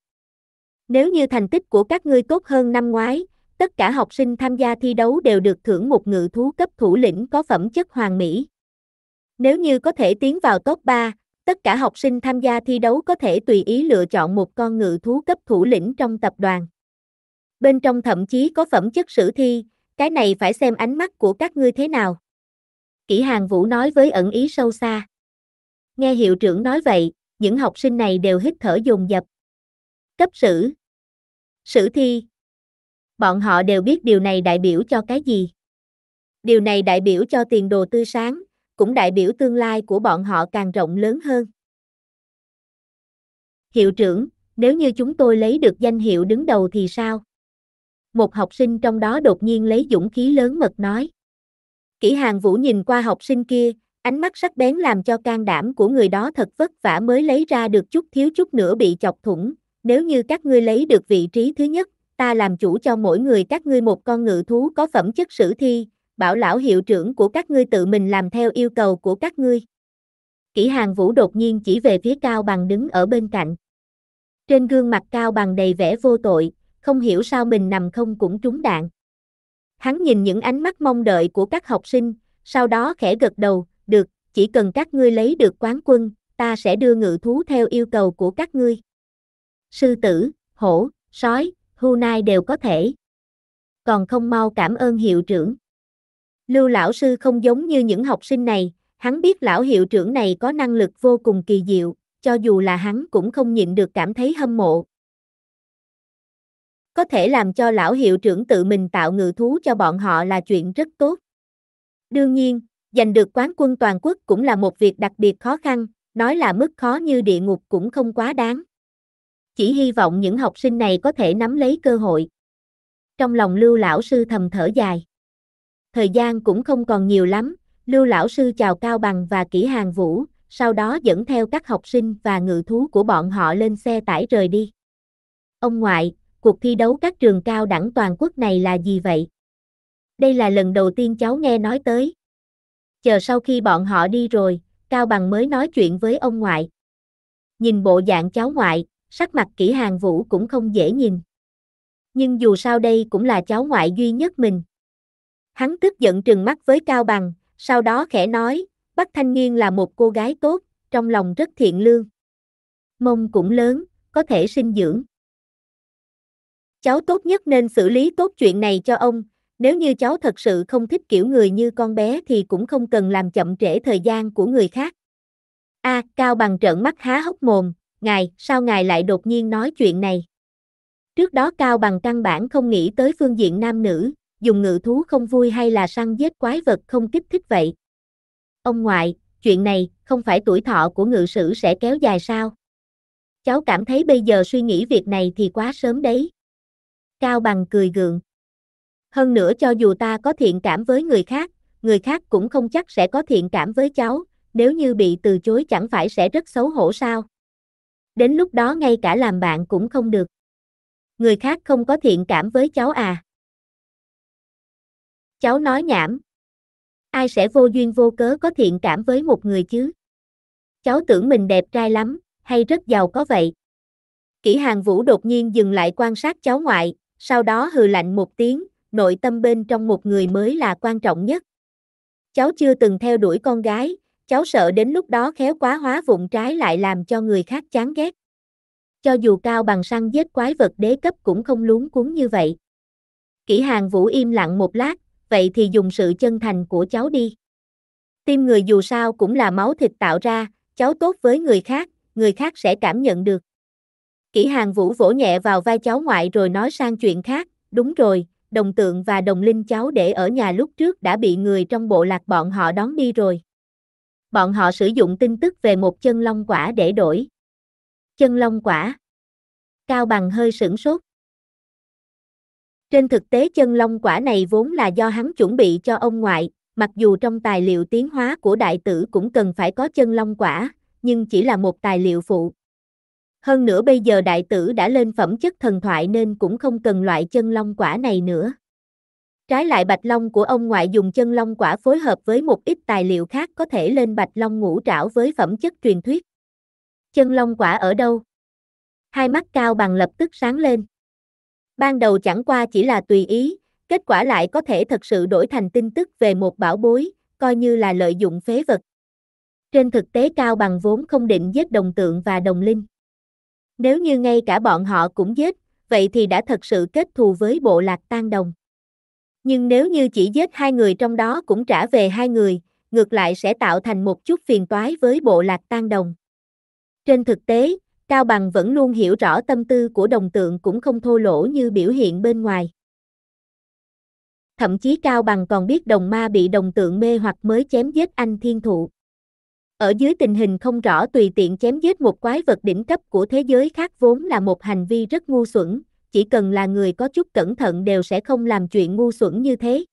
Nếu như thành tích của các ngươi tốt hơn năm ngoái, tất cả học sinh tham gia thi đấu đều được thưởng một ngự thú cấp thủ lĩnh có phẩm chất hoàng mỹ. Nếu như có thể tiến vào top 3, tất cả học sinh tham gia thi đấu có thể tùy ý lựa chọn một con ngự thú cấp thủ lĩnh trong tập đoàn. Bên trong thậm chí có phẩm chất sử thi, cái này phải xem ánh mắt của các ngươi thế nào. Kỷ Hàng Vũ nói với ẩn ý sâu xa. Nghe hiệu trưởng nói vậy, những học sinh này đều hít thở dồn dập. Cấp sử. Sử thi. Bọn họ đều biết điều này đại biểu cho cái gì. Điều này đại biểu cho tiền đồ tươi sáng, cũng đại biểu tương lai của bọn họ càng rộng lớn hơn. Hiệu trưởng, nếu như chúng tôi lấy được danh hiệu đứng đầu thì sao? Một học sinh trong đó đột nhiên lấy dũng khí lớn mật nói. Kỷ hàng vũ nhìn qua học sinh kia, Ánh mắt sắc bén làm cho can đảm của người đó thật vất vả mới lấy ra được chút thiếu chút nữa bị chọc thủng. Nếu như các ngươi lấy được vị trí thứ nhất, ta làm chủ cho mỗi người các ngươi một con ngự thú có phẩm chất sử thi, bảo lão hiệu trưởng của các ngươi tự mình làm theo yêu cầu của các ngươi. Kỷ hàng vũ đột nhiên chỉ về phía cao bằng đứng ở bên cạnh. Trên gương mặt cao bằng đầy vẻ vô tội, không hiểu sao mình nằm không cũng trúng đạn. Hắn nhìn những ánh mắt mong đợi của các học sinh, sau đó khẽ gật đầu, được, chỉ cần các ngươi lấy được quán quân, ta sẽ đưa ngự thú theo yêu cầu của các ngươi. Sư tử, hổ, sói, hưu nai đều có thể. Còn không mau cảm ơn hiệu trưởng. Lưu lão sư không giống như những học sinh này, hắn biết lão hiệu trưởng này có năng lực vô cùng kỳ diệu, cho dù là hắn cũng không nhịn được cảm thấy hâm mộ. Có thể làm cho lão hiệu trưởng tự mình tạo ngự thú cho bọn họ là chuyện rất tốt. Đương nhiên, Giành được quán quân toàn quốc cũng là một việc đặc biệt khó khăn, nói là mức khó như địa ngục cũng không quá đáng. Chỉ hy vọng những học sinh này có thể nắm lấy cơ hội. Trong lòng Lưu lão sư thầm thở dài. Thời gian cũng không còn nhiều lắm, Lưu lão sư chào Cao Bằng và Kỷ Hàng Vũ, sau đó dẫn theo các học sinh và ngự thú của bọn họ lên xe tải rời đi. Ông ngoại, cuộc thi đấu các trường cao đẳng toàn quốc này là gì vậy? Đây là lần đầu tiên cháu nghe nói tới chờ sau khi bọn họ đi rồi, Cao Bằng mới nói chuyện với ông ngoại. Nhìn bộ dạng cháu ngoại, sắc mặt kỹ hàng vũ cũng không dễ nhìn. Nhưng dù sao đây cũng là cháu ngoại duy nhất mình. Hắn tức giận trừng mắt với Cao Bằng, sau đó khẽ nói, bắt Thanh niên là một cô gái tốt, trong lòng rất thiện lương. Mông cũng lớn, có thể sinh dưỡng. Cháu tốt nhất nên xử lý tốt chuyện này cho ông, nếu như cháu thật sự không thích kiểu người như con bé thì cũng không cần làm chậm trễ thời gian của người khác. A, Cao Bằng trợn mắt há hốc mồm, ngài, sao ngài lại đột nhiên nói chuyện này? Trước đó Cao Bằng căn bản không nghĩ tới phương diện nam nữ, dùng ngự thú không vui hay là săn giết quái vật không kích thích vậy. Ông ngoại, chuyện này, không phải tuổi thọ của ngự sử sẽ kéo dài sao? Cháu cảm thấy bây giờ suy nghĩ việc này thì quá sớm đấy. Cao Bằng cười gượng. Hơn nữa cho dù ta có thiện cảm với người khác, người khác cũng không chắc sẽ có thiện cảm với cháu, nếu như bị từ chối chẳng phải sẽ rất xấu hổ sao. Đến lúc đó ngay cả làm bạn cũng không được. Người khác không có thiện cảm với cháu à. Cháu nói nhảm. Ai sẽ vô duyên vô cớ có thiện cảm với một người chứ? Cháu tưởng mình đẹp trai lắm, hay rất giàu có vậy. Kỷ hàng vũ đột nhiên dừng lại quan sát cháu ngoại, sau đó hừ lạnh một tiếng, nội tâm bên trong một người mới là quan trọng nhất. Cháu chưa từng theo đuổi con gái, cháu sợ đến lúc đó khéo quá hóa vụng trái lại làm cho người khác chán ghét. Cho dù cao bằng săn giết quái vật đế cấp cũng không luống cuốn như vậy. Kỷ hàng vũ im lặng một lát, vậy thì dùng sự chân thành của cháu đi. Tim người dù sao cũng là máu thịt tạo ra, cháu tốt với người khác, người khác sẽ cảm nhận được. Kỷ hàng vũ vỗ nhẹ vào vai cháu ngoại rồi nói sang chuyện khác, đúng rồi, đồng tượng và đồng linh cháu để ở nhà lúc trước đã bị người trong bộ lạc bọn họ đón đi rồi. Bọn họ sử dụng tin tức về một chân long quả để đổi. Chân long quả. Cao bằng hơi sửng sốt. Trên thực tế chân long quả này vốn là do hắn chuẩn bị cho ông ngoại, mặc dù trong tài liệu tiến hóa của đại tử cũng cần phải có chân long quả, nhưng chỉ là một tài liệu phụ. Hơn nữa bây giờ đại tử đã lên phẩm chất thần thoại nên cũng không cần loại chân long quả này nữa. Trái lại bạch long của ông ngoại dùng chân long quả phối hợp với một ít tài liệu khác có thể lên bạch long ngũ trảo với phẩm chất truyền thuyết. Chân long quả ở đâu? Hai mắt cao bằng lập tức sáng lên. Ban đầu chẳng qua chỉ là tùy ý, kết quả lại có thể thật sự đổi thành tin tức về một bảo bối, coi như là lợi dụng phế vật. Trên thực tế Cao Bằng vốn không định giết đồng tượng và đồng linh. Nếu như ngay cả bọn họ cũng giết, vậy thì đã thật sự kết thù với bộ lạc tan đồng. Nhưng nếu như chỉ giết hai người trong đó cũng trả về hai người, ngược lại sẽ tạo thành một chút phiền toái với bộ lạc tan đồng. Trên thực tế, Cao Bằng vẫn luôn hiểu rõ tâm tư của đồng tượng cũng không thô lỗ như biểu hiện bên ngoài. Thậm chí Cao Bằng còn biết đồng ma bị đồng tượng mê hoặc mới chém giết anh thiên thụ. Ở dưới tình hình không rõ tùy tiện chém giết một quái vật đỉnh cấp của thế giới khác vốn là một hành vi rất ngu xuẩn, chỉ cần là người có chút cẩn thận đều sẽ không làm chuyện ngu xuẩn như thế.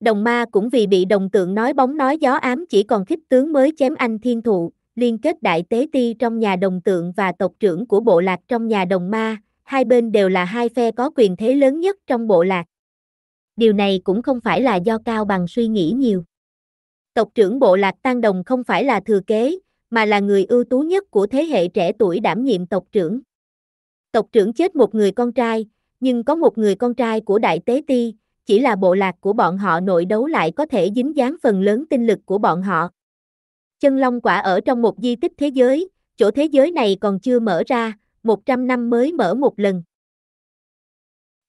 Đồng ma cũng vì bị đồng tượng nói bóng nói gió ám chỉ còn khích tướng mới chém anh thiên thụ, liên kết đại tế ti trong nhà đồng tượng và tộc trưởng của bộ lạc trong nhà đồng ma, hai bên đều là hai phe có quyền thế lớn nhất trong bộ lạc. Điều này cũng không phải là do Cao Bằng suy nghĩ nhiều tộc trưởng bộ lạc Tan Đồng không phải là thừa kế, mà là người ưu tú nhất của thế hệ trẻ tuổi đảm nhiệm tộc trưởng. Tộc trưởng chết một người con trai, nhưng có một người con trai của Đại Tế Ti, chỉ là bộ lạc của bọn họ nội đấu lại có thể dính dáng phần lớn tinh lực của bọn họ. Chân Long Quả ở trong một di tích thế giới, chỗ thế giới này còn chưa mở ra, 100 năm mới mở một lần.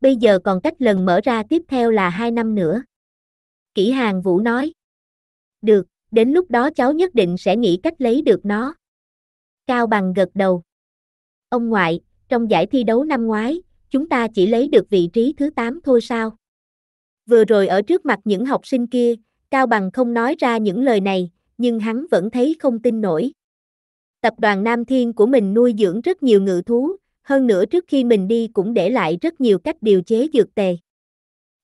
Bây giờ còn cách lần mở ra tiếp theo là 2 năm nữa. Kỷ Hàng Vũ nói. Được, đến lúc đó cháu nhất định sẽ nghĩ cách lấy được nó. Cao bằng gật đầu. Ông ngoại, trong giải thi đấu năm ngoái, chúng ta chỉ lấy được vị trí thứ 8 thôi sao? Vừa rồi ở trước mặt những học sinh kia, Cao Bằng không nói ra những lời này, nhưng hắn vẫn thấy không tin nổi. Tập đoàn Nam Thiên của mình nuôi dưỡng rất nhiều ngự thú, hơn nữa trước khi mình đi cũng để lại rất nhiều cách điều chế dược tề.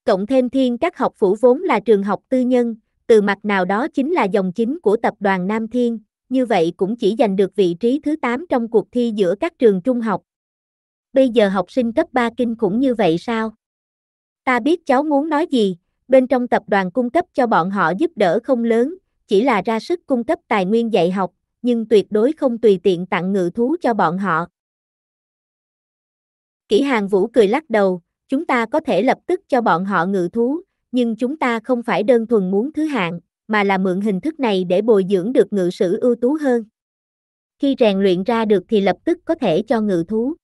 Cộng thêm thiên các học phủ vốn là trường học tư nhân, từ mặt nào đó chính là dòng chính của tập đoàn Nam Thiên, như vậy cũng chỉ giành được vị trí thứ 8 trong cuộc thi giữa các trường trung học. Bây giờ học sinh cấp 3 kinh khủng như vậy sao? Ta biết cháu muốn nói gì, bên trong tập đoàn cung cấp cho bọn họ giúp đỡ không lớn, chỉ là ra sức cung cấp tài nguyên dạy học, nhưng tuyệt đối không tùy tiện tặng ngự thú cho bọn họ. Kỷ hàng vũ cười lắc đầu, chúng ta có thể lập tức cho bọn họ ngự thú, nhưng chúng ta không phải đơn thuần muốn thứ hạng, mà là mượn hình thức này để bồi dưỡng được ngự sử ưu tú hơn. Khi rèn luyện ra được thì lập tức có thể cho ngự thú.